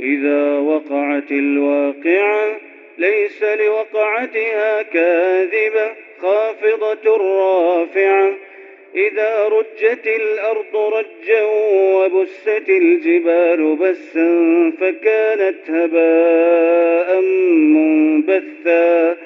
إذا وقعت الواقعة ليس لوقعتها كاذبة خافضة رافعة إذا رجت الأرض رجا وبست الجبال بسا فكانت هباء منبثا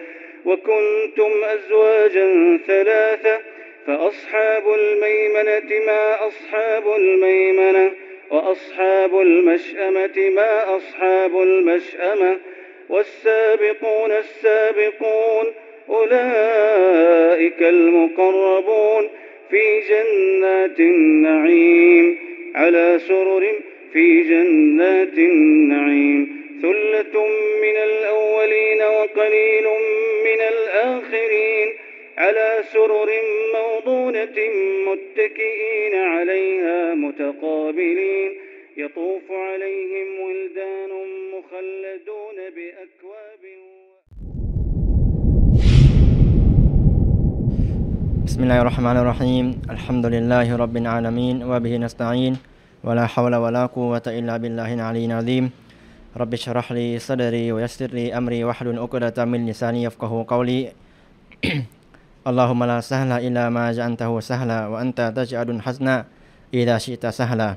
وكنتم أزواجا ثلاثة فأصحاب الميمنة ما أصحاب الميمنة وأصحاب المشأمة ما أصحاب المشأمة والسابقون السابقون أولئك المقربون في جنات النعيم على سرر في جنات النعيم ثلة من الأولين وقليل من الآخرين على سرر موضونة متكئين عليها متقابلين يطوف عليهم ولدان مخلدون بأكواب بسم الله الرحمن الرحيم الحمد لله رب العالمين وبه نستعين ولا حول ولا قوة إلا بالله العلي العظيم رب اشرح لي صدري ويسر لي أمري واحلل عقدة من لساني يفقه قولي اللهم لا سهل إلا ما جعلته سهلا وأنت تجعل الحزن إذا شئت سهلا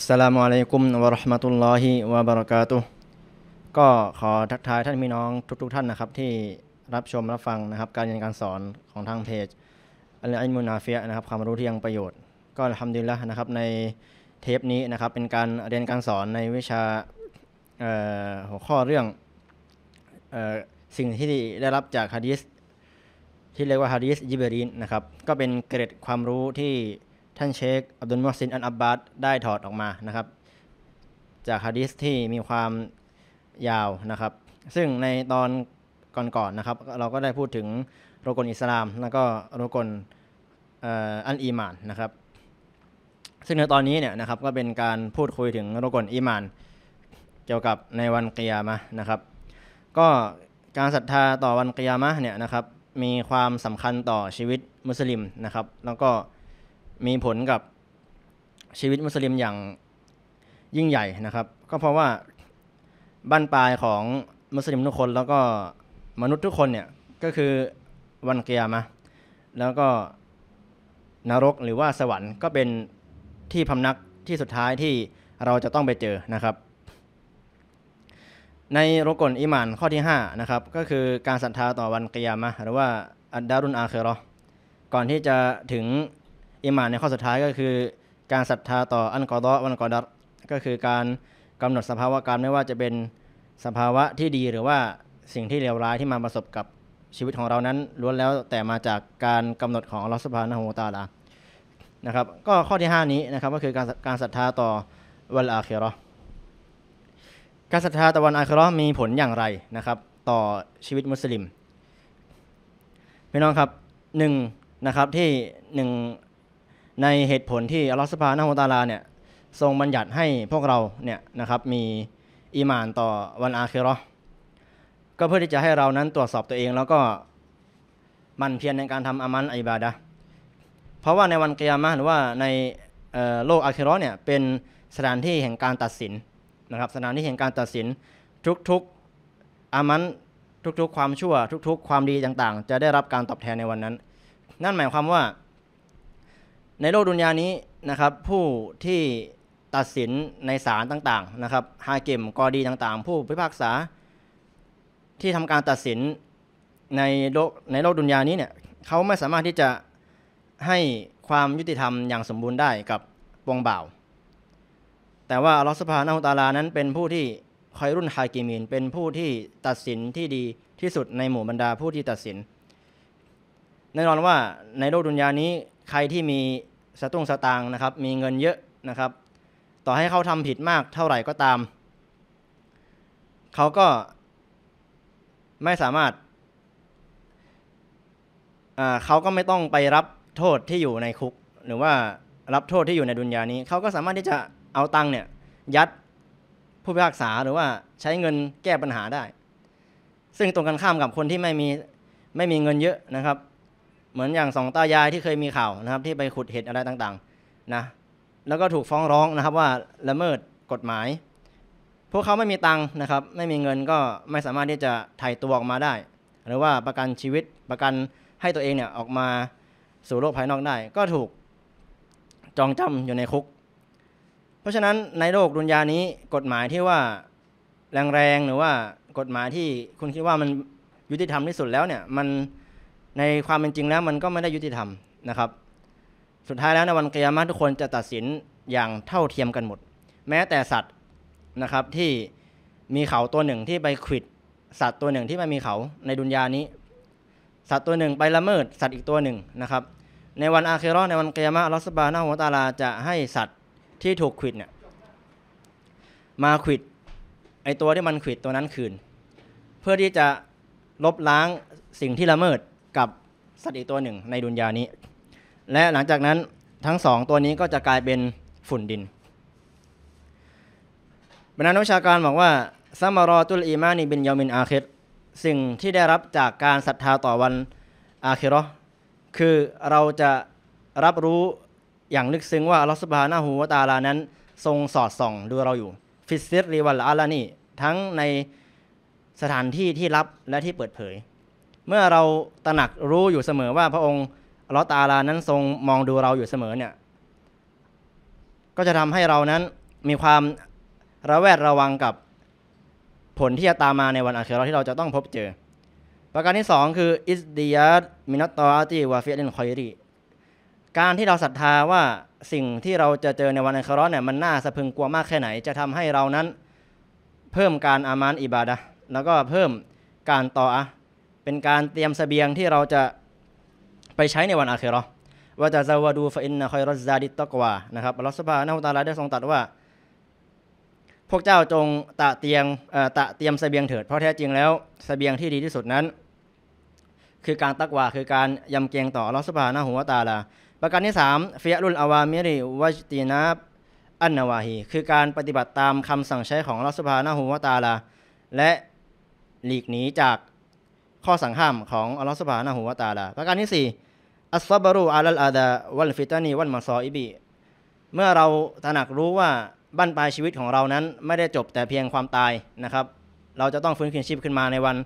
السلام عليكم ورحمة الله وبركاته ก็ขอทักทายท่านพี่น้องทุก ๆ ท่านนะครับที่รับชมรับฟังนะครับการเรียนการสอนของทางเพจอัลอันมุนาเฟียนะครับความรู้ที่ยังประโยชน์ ก็ทำดีแล้วนะครับในเทปนี้นะครับเป็นการเรียนการสอนในวิชาหัวข้อเรื่องอสิ่งที่ได้รับจากฮะดีษที่เรียกว่าฮาริสยิบรีนนะครับก็เป็นเกร็ดความรู้ที่ท่านเชค อับดุลมุสซินอันอับบาสได้ถอดออกมานะครับ จากฮะดิสที่มีความยาวนะครับ ซึ่งในตอนก่อนๆนนะครับ เราก็ได้พูดถึงโรกลอิสลาม แล้วก็โรกลอันอีมานนะครับ ซึ่งในตอนนี้เนี่ยนะครับก็เป็นการพูดคุยถึงโรกลอีมาน เกี่ยวกับในวันกิยามะนะครับ ก็การศรัทธาต่อวันกิยามะเนี่ยนะครับมีความสำคัญต่อชีวิตมุสลิมนะครับ แล้วก็มีผลกับชีวิตมุสลิมอย่างยิ่งใหญ่นะครับ ก็เพราะว่าบ้านปลายของมุสลิมทุกคน แล้วก็มนุษย์ทุกคนเนี่ยก็คือวันเกียร์มาแล้วก็นรกหรือว่าสวรรค์ก็เป็นที่พำนักที่สุดท้ายที่เราจะต้องไปเจอนะครับในรกลอิมานข้อที่5นะครับก็คือการศรัทธาต่อวันกิยามะหรือว่าอัดดารุนอาเครอก่อนที่จะถึงอิมานในข้อสุดท้ายก็คือ การศรัทธาต่ออันกอดอวันกอดัตก็คือการกำหนดสภาวะการไม่ว่าจะเป็นสภาวะที่ดีหรือว่าสิ่งที่เลวร้ายที่มาประสบกับชีวิตของเรานั้นล้วนแล้วแต่มาจากการกำหนดของลอสภานะโฮตาลานะครับก็ข้อที่ 5 นี้นะครับก็คือการการศรัทธาต่อวันอาเครอการศรัทธาตะวันอัครามีผลอย่างไรนะครับต่อชีวิตมุสลิมพี่น้องครับหนึ่งนะครับที่หนึ่งในเหตุผลที่อัลลอฮฺสุบฮานะฮูตาลาเนี่ยทรงบัญญัติให้พวกเราเนี่ยนะครับมีอีมานต่อวันอาครรอก็เพื่อที่จะให้เรานั้นตรวจสอบตัวเองแล้วก็มันเพียรในการทำอามันอิบาดะเพราะว่าในวันกิยามะหรือว่าในโลกอาครรอเนี่ยเป็นสถานที่แห่งการตัดสินนะครับสนามที่แห่งการตัดสินทุกๆอามันทุกๆ ความชั่ว ทุกๆ ความดีต่างๆ จะได้รับการตอบแทนในวันนั้น นั่นหมายความว่า ในโลกดุนยานี้นะครับผู้ที่ตัดสินในศาลต่างๆนะครับฮาเกมกอดีต่างๆผู้พิพากษาที่ทำการตัดสินในโลกในโลกดุนยานี้เนี่ยเขาไม่สามารถที่จะให้ความยุติธรรมอย่างสมบูรณ์ได้กับวงบ่าวแต่ว่าอัลลอฮฺสุาห์นาหุตาลานั้นเป็นผู้ที่คอยรุ่นฮากิมีนเป็นผู้ที่ตัดสินที่ดีที่สุดในหมู่บรรดาผู้ที่ตัดสิน แน่นอนว่าในโลกดุนยานี้ใครที่มีสตุ้งสตางนะครับ มีเงินเยอะนะครับ ต่อให้เขาทำผิดมากเท่าไหร่ก็ตาม เขาก็ไม่สามารถ เขาก็ไม่ต้องไปรับโทษที่อยู่ในคุก หรือว่ารับโทษที่อยู่ในดุนยานี้เขาก็สามารถที่จะเอาตังเนี่ยยัดผู้พิพากษาหรือว่าใช้เงินแก้ปัญหาได้ ซึ่งตรงกันข้ามกับคนที่ไม่มีไม่มีเงินเยอะนะครับ เหมือนอย่างสองตายายที่เคยมีข่าวนะครับที่ไปขุดเห็ดอะไรต่างๆนะแล้วก็ถูกฟ้องร้องนะครับว่าละเมิดกฎหมาย พวกเขาไม่มีตังนะครับไม่มีเงินก็ไม่สามารถที่จะไถ่ตัวออกมาได้ หรือว่าประกันชีวิตประกันให้ตัวเองเนี่ยออกมาสู่โลกภายนอกได้ก็ถูกจองจำอยู่ในคุกเพราะฉะนั้นในโลกดุนยานี้กฎหมายที่ว่าแรงๆหรือว่ากฎหมายที่คุณคิดว่ามันยุติธรรมที่สุดแล้วเนี่ยมันในความเป็นจริงแล้วมันก็ไม่ได้ยุติธรรมนะครับ สุดท้ายแล้วในวันเกียรติทุกคนจะตัดสินอย่างเท่าเทียมกันหมดแม้แต่สัตว์นะครับที่มีเขาตัวหนึ่งที่ไปขิดสัตว์ตัวหนึ่งที่ไม่มีเขาในดุนยานี้ สัตว์ตัวหนึ่งไปละเมิด สัตว์อีกตัวหนึ่งนะครับ ในวันอาเคโรในวันเกียรติอลอสบานาหฮวตาลาจะให้สัตวที่ถูกขิดเนี่ยมาขิด ไอตัวที่มันขิดตัวนั้นคืน เพื่อที่จะลบล้างสิ่งที่ละเมิดกับ สัตว์อีกตัวหนึ่งในดุนยานี้ และหลังจากนั้นทั้งสองตัวนี้ก็จะกลายเป็นฝุ่นดิน บรรณาวิชาการบอกว่าซัมารอตุลอีมานีบินยามินอาคิดสิ่งที่ได้รับจากการศรัทธาต่อวันอาคิรอคือเราจะรับรู้อย่างลึกซึ้งว่าอัลลอฮฺสุบฮานาหูวตาลานั้น ทรงสอดส่อง ดูเราอยู่ฟิสซิรีวัลอาลานีทั้งในสถานที่ที่ลับและที่เปิดเผย เมื่อเราตระหนักรู้อยู่เสมอว่าพระองค์อัลลอฮฺตาลานั้นทรงมองดูเราอยู่เสมอเนี่ยก็จะทำให้เรานั้นมีความระแวดระวังกับผลที่จะตามมาในวันอัคีรอที่เราจะต้องพบเจอ ประการที่ 2 คืออิสดียตมินัตตออาตีวาฟิอันคอยรีการที่เราศรัทธาว่าสิ่งที่เราจะเจอในวันอัคาราเนี่ยมันน่าสะพึงกลัวมากแค่ไหน จะทำให้เรานั้นเพิ่มการอามานอิบาดะแล้วก็เพิ่มการต่ออะเป็นการเตรียมสเสบียงที่เราจะไปใช้ในวันอาเครอว่าจะซาวดูฟอินนะคอยรสซาดิตตกวานะครับรัสภาหาน้าตาลาได้ทรงตัดว่า พวกเจ้าจงตะเตียงตะเตรียมสเสบียงเถิดเพราะแท้จริงแล้วสเสบียงที่ดีที่สุดนั้น คือการตักวาคือการยำเกรงต่อรัสภาหน้าหัวตาลาประการที่3ฟียรุลอาวามิริวัจตีนาบอันนาวาฮี คือการปฏิบัติตามคำสั่งใช้ของรัสภานาหูวตาลา และหลีกหนีจากข้อสั่งห้ามของอัลลอฮฺสุบฮานะฮูวะตาลา ประการที่4อัสซาบรูอาลัลอาดาวัลฟิตานีวัลมาซออิบีเมื่อเราตระหนักรู้ว่าบั้นปลายชีวิตของเรานั้นไม่ได้จบแต่เพียงความตายนะครับ เราจะต้องฟื้นคืนชีพขึ้นมาในวัน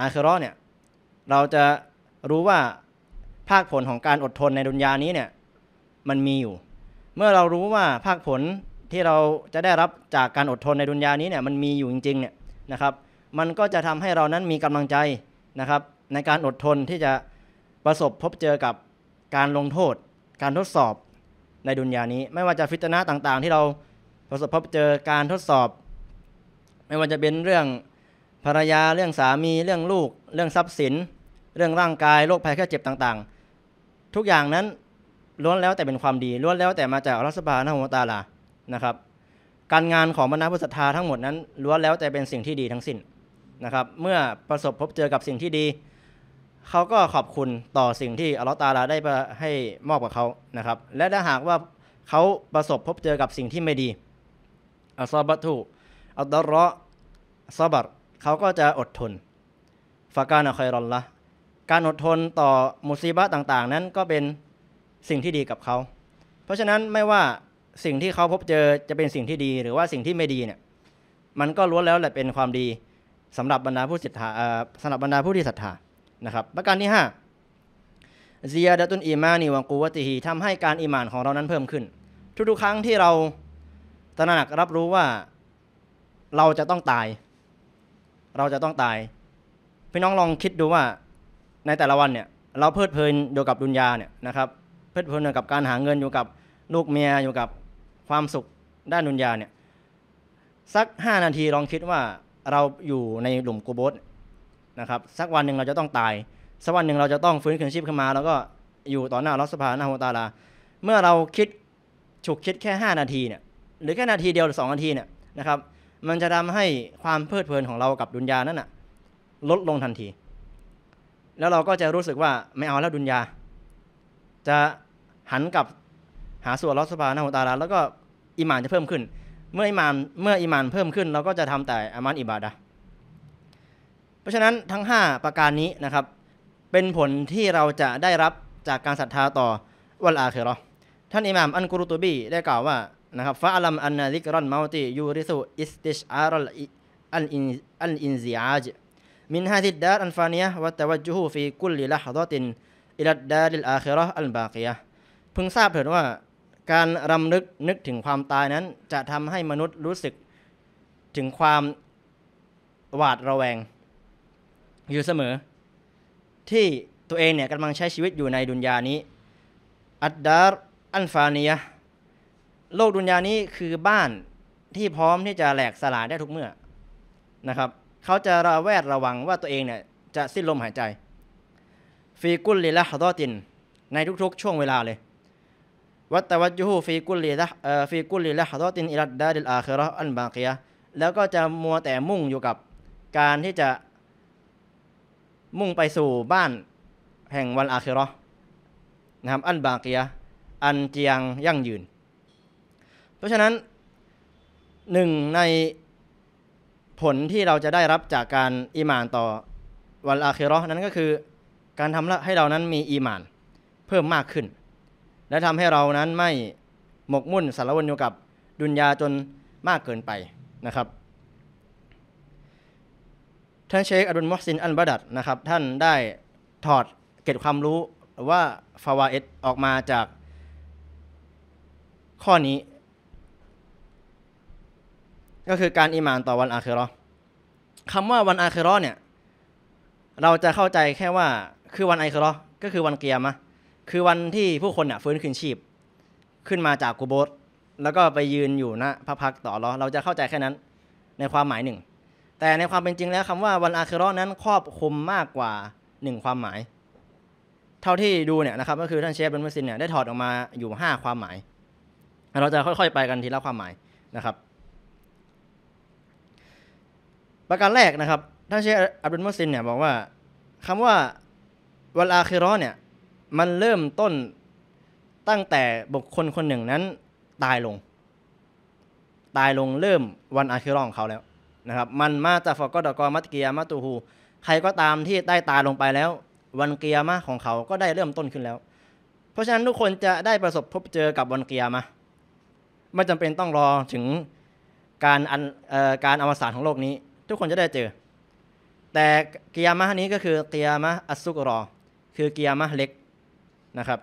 อาคิรอเนี่ยเราจะรู้ว่าภาคผลของการอดทนในดุนยานี้เนี่ยมันมีอยู่ เมื่อเรารู้ว่าภาคผลที่เราจะได้รับจากการอดทนในดุนยานี้เนี่ยมันมีอยู่จริงๆเนี่ยนะครับ มันก็จะทำให้เรานั้นมีกำลังใจนะครับ ในการอดทนที่จะประสบพบเจอกับการลงโทษ การทดสอบในดุนยานี้ ไม่ว่าจะฟิตนะต่างๆ ที่เราประสบพบเจอการทดสอบ ไม่ว่าจะเป็นเรื่องภรรยาเรื่องสามีเรื่องลูก เรื่องทรัพย์สิน เรื่องร่างกายโรคภัยแค่เจ็บต่างทุกอย่างนั้นล้วนแล้วแต่เป็นความดีล้วนแล้วแต่มาจากรัศบานหฮวตาลานะครับ การงานของบรรดาผู้ศรัทธาทั้งหมดนั้นล้วนแล้วแต่เป็นสิ่งที่ดีทั้งสิ้นนะครับ เมื่อประสบพบเจอกับสิ่งที่ดีเขาก็ขอบคุณต่อสิ่งที่อัลลอฮฺตาลาได้ให้มอบกับเขานะครับ และถ้าหากว่าเขาประสบพบเจอกับสิ่งที่ไม่ดีอัลซาบัตุอัลดรอซาบัตเขาก็จะอดทน ฟากานะคอยรอนละการอดทนต่อมุสีบะต่าง ๆ นั้นก็เป็นสิ่งที่ดีกับเขา เพราะฉะนั้นไม่ว่าสิ่งที่เขาพบเจอจะเป็นสิ่งที่ดีหรือว่าสิ่งที่ไม่ดีเนี่ย มันก็ล้วนแล้วแหละเป็นความดี สำหรับบรรดาผู้ศรัทธาสำหรับบรรดาผู้ที่ศรัทธานะครับ ประการที่5เซียดตุนอีมานีวังกูวติฮีทำให้การอิมานของเรานั้นเพิ่มขึ้น ทุกๆ ครั้งที่เราตระหนักรับรู้ว่าเราจะต้องตาย เราจะต้องตาย พี่น้องลองคิดดูว่าในแต่ละวันเนี่ยเราเพลิดเพลินอยู่กับดุนยาเนี่ยนะครับเพลิดเพลินอยู่กับการหาเงินอยู่กับลูกเมียอยู่กับความสุขด้านดุนยาเนี่ยสัก 5 นาทีลองคิดว่าเราอยู่ในหลุมกูโบสนะครับสักวันหนึ่งเราจะต้องตายสักวันหนึ่งเราจะต้องฟื้นคืนชีพขึ้นมา แล้วก็อยู่ต่อหน้ารัสภาหน้าหัวตาลาเมื่อเราคิดฉุกคิดแค่ 5 นาทีเนี่ยหรือแค่นาทีเดียวหรือสองนาทีเนี่ยนะครับ มันจะทำให้ความเพลิดเพลินของเรากับดุนยานั่นนะลดลงทันทีแล้วเราก็จะรู้สึกว่าไม่เอาแล้วดุนยาจะหันกลับหาส่วนลอสภานหัวตาลาแล้วก็อิมานจะเพิ่มขึ้น เมื่ออิมานเมื่ออิมานเพิ่มขึ้นเราก็จะทำแต่อามันอิบาดะเพราะฉะนั้นทั้ง 5 ประการนี้นะครับ เป็นผลที่เราจะได้รับจากการศรัทธาต่อวัลอาเครอท่านอิหมามอันกุรุตุบีได้กล่าวว่านะครับฟาอัลัมอันนาลิกรอนมาตียูริสุอิสติชอารัลอันอินอันอินซิอาจมิินนฮาาดดร์อัฟ من ะวะ الدار จ ل ف ا ن ي ة ล ا ละฮะดอตินอิลัดดาริลอาคิรออั ا บาเกียพึงทราบเถิดว่าการรำลึกนึกถึงความตายนั้นจะทำให้มนุษย์รู้สึกถึงความหวาดระแวงอยู่เสมอ ที่ตัวเองเนี่ยกำลังใช้ชีวิตอยู่ในดุนยานี้ อัดดาร์อันฟานียะโลกดุนยานี้คือบ้านที่พร้อมที่จะแหลกสลายได้ทุกเมื่อนะครับเขาจะระแวดระวังว่าตัวเองเนี่ยจะสิ้นลมหายใจฟีกุลลีละฮดอติน ในทุกๆช่วงเวลาเลยวัตวัจยูฟีกุลลีละฟีกุลลีละฮดอตินอิรัดดาดิลอาคิรออันบาเกียแล้วก็จะมัวแต่มุ่งอยู่กับการที่จะมุ่งไปสู่บ้านแห่งวันอาคิรอนะครับอันบาเกียอันเจียงยั่งยืน เพราะฉะนั้นหนึ่งในผลที่เราจะได้รับจากการอิมานต่อวันอาคิรอนั้นก็คือการทำให้เรานั้นมีอีมานเพิ่มมากขึ้น และทำให้เรานั้นไม่หมกมุ่นสารวนอยู่กับดุนยาจนมากเกินไปนะครับ ท่านเชคอดุลมอซินอันบาดัดนะครับ ท่านได้ถอดเก็บความรู้ว่าฟาวาเอตออกมาจากข้อนี้ก็คือการอิมานต่อวันอาคีรอคำว่าวันอาคีรอเนี่ยเราจะเข้าใจแค่ว่าคือวันอาคีรอก็คือวันเกียร์มะคือวันที่ผู้คนเนี่ยฟื้นคืนชีพ ขึ้นมาจากกูโบสแล้วก็ไปยืนอยู่ณพระพักต่อรอเราจะเข้าใจแค่นั้น ในความหมายหนึ่ง แต่ในความเป็นจริงแล้วคำว่าวันอาคีรอนั้นครอบคลุมมากกว่าหนึ่งความหมายเท่าที่ดูเนี่ยนะครับก็คือท่านเชฟเบนมุสินเนี่ยได้ถอดออกมาอยู่5ความหมาย เราจะค่อยๆไปกันทีละความหมายนะครับประการแรกนะครับท่านเชคอับดุลมุสลินเนี่ย บอกว่า คำว่าวัลอาคิรอเนี่ย มันเริ่มต้นตั้งแต่บุคคลคนหนึ่งนั้น ตายลง ตายลงเริ่มวันอาคิรอของเขาแล้ว นะครับ มันมาจากฟอกอดกอมัตเกียมาตูฮูใครก็ตามที่ได้ตายลงไปแล้ว วันเกียมาของเขาก็ได้เริ่มต้นขึ้นแล้ว เพราะฉะนั้นทุกคนจะได้ประสบพบเจอกับวันเกียมาไม่จำเป็นต้องรอถึงการอันการอวสานของโลกนี้ทุกคนจะได้เจอ แต่กิยามะนี้ก็คือเกียามะอัสุกรอ คือกิยามะเล็กนะครับ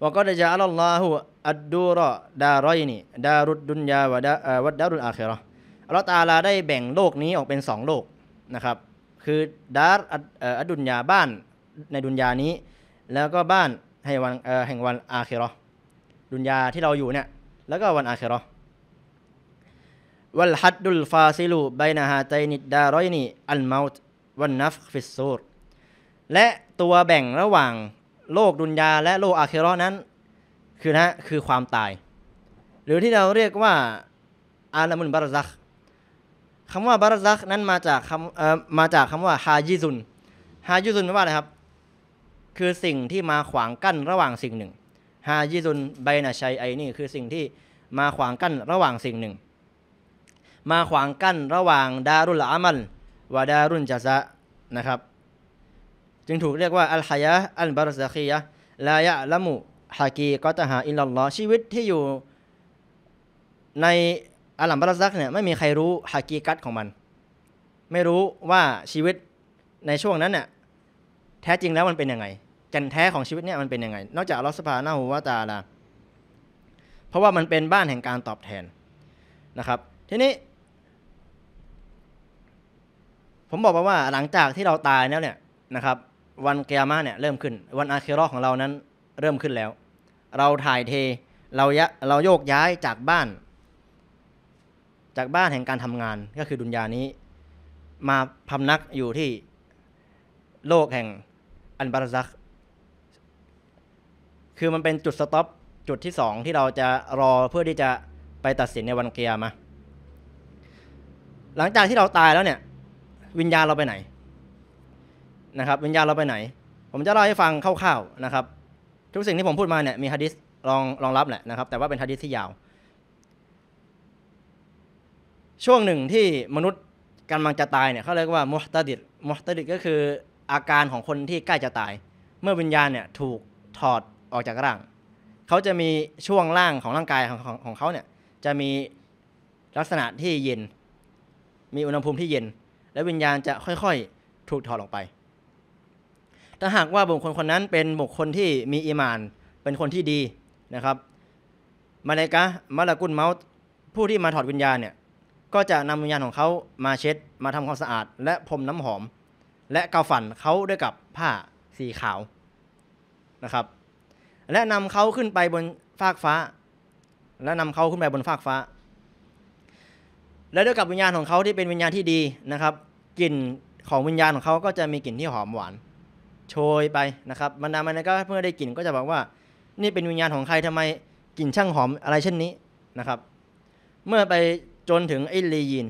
ว่าก็จะอัลลอฮฺอัดดูรอ ดารอยนี่ดารุดดุนยาวะดาวัดดารุนอาเครออัลลอฮฺตาลาได้แบ่งโลกนี้ออกเป็นสองโลกนะครับ คือ ดาร์อัดดุนยาบ้านในดุนยานี้ แล้วก็บ้านให้วันแห่งวันอาเครอดุนยาที่เราอยู่เนี่ย แล้วก็วันอาเครอวัลฮัดดุลฟาซิลูไบนาฮาไตนิดดารอยนีอันเมาตวันนัฟฟิสซูรและตัวแบ่งระหว่างโลกดุนยาและโลกอาเคโรนั้นคือนะคือความตาย หรือที่เราเรียกว่า อาลามุนบารซักคำว่าบารซักนั้น มาจากคำเอ่อมาจากคำว่าฮายิซุนฮายิซุนแปลว่าอะไรครับคือสิ่งที่มาขวางกั้นระหว่างสิ่งหนึ่งฮายิซุนไบนาชัยไอนี่คือสิ่งที่มาขวางกั้นระหว่างสิ่งหนึ่งมาขวางกั้นระหว่างดารุลอามัลวาดารุนจัซะ นะครับ จึงถูกเรียกว่าอัลฮายะอัลบารซาคียะลายะละมุฮากีก็ตหาอินลลอชีวิตที่อยู่ในอัลลัมบารซักเนี่ย ไม่มีใครรู้ฮากีกัตของมัน ไม่รู้ว่าชีวิตในช่วงนั้นเนี่ยแท้จริงแล้วมันเป็นยังไงกันแท้ของชีวิตเนี่ยมันเป็นยังไง นอกจากลอสภาหน้าหูวาตาละเพราะว่ามันเป็นบ้านแห่งการตอบแทนนะครับ ทีนี้ผมบอกไปว่าหลังจากที่เราตายแล้วเนี่ยนะครับ วันเกียร์มาเนี่ยเริ่มขึ้นวันอาเคโรของเรานั้นเริ่มขึ้นแล้ว เราถ่ายเท เรายะเราโยกย้ายจากบ้าน จากบ้านแห่งการทำงานก็คือดุนยานี้ มาพำนักอยู่ที่ โลกแห่งอันบารซักคือมันเป็นจุดสต็อปจุดที่สองที่เราจะรอเพื่อที่จะไปตัดสินในวันเกียร์มาหลังจากที่เราตายแล้วเนี่ยวิญญาณเราไปไหนนะครับวิญญาณเราไปไหน ผมจะเล่าให้ฟังคร่าวๆนะครับ ทุกสิ่งที่ผมพูดมาเนี่ยมีฮะดิษรองรองรับแหละนะครับ แต่ว่าเป็นฮะดิษที่ยาว ช่วงหนึ่งที่มนุษย์กำลังจะตายเนี่ยเขาเรียกว่ามุฮตัดิดมุฮตัดิดก็คืออาการของคนที่ใกล้จะตาย เมื่อวิญญาณเนี่ยถูกถอดออกจากร่าง เขาจะมีช่วงล่างของร่างกายของของของเขาเนี่ย จะมีลักษณะที่เย็น มีอุณหภูมิที่เย็นและวิญญาณจะค่อยๆ ถูกถอดออกไปถ้าหากว่าบุคคลคนนั้นเป็นบุคคลที่มีอีมาน เป็นคนที่ดีนะครับ มาเลกะมาลากุลเมาส์ผู้ที่มาถอดวิญญาณเนี่ยก็จะนำวิญญาณของเขามาเช็ด มาทำความสะอาด และพรมน้ำหอม และกาฝันเขาด้วยกับผ้าสีขาวนะครับและนำเขาขึ้นไปบนฟากฟ้า และนำเขาขึ้นไปบนฟากฟ้าและด้วยกับวิญญาณของเขาที่เป็นวิญญาณที่ดีนะครับกลิ่นของวิญญาณของเขาก็จะมีกลิ่นที่หอมหวาน โชยไปนะครับบรรดามันก็เมื่อได้กลิ่นก็จะบอกว่า นี่เป็นวิญญาณของใครทำไมกลิ่นช่างหอมอะไรเช่นนี้นะครับ เมื่อไปจนถึงอิลียิน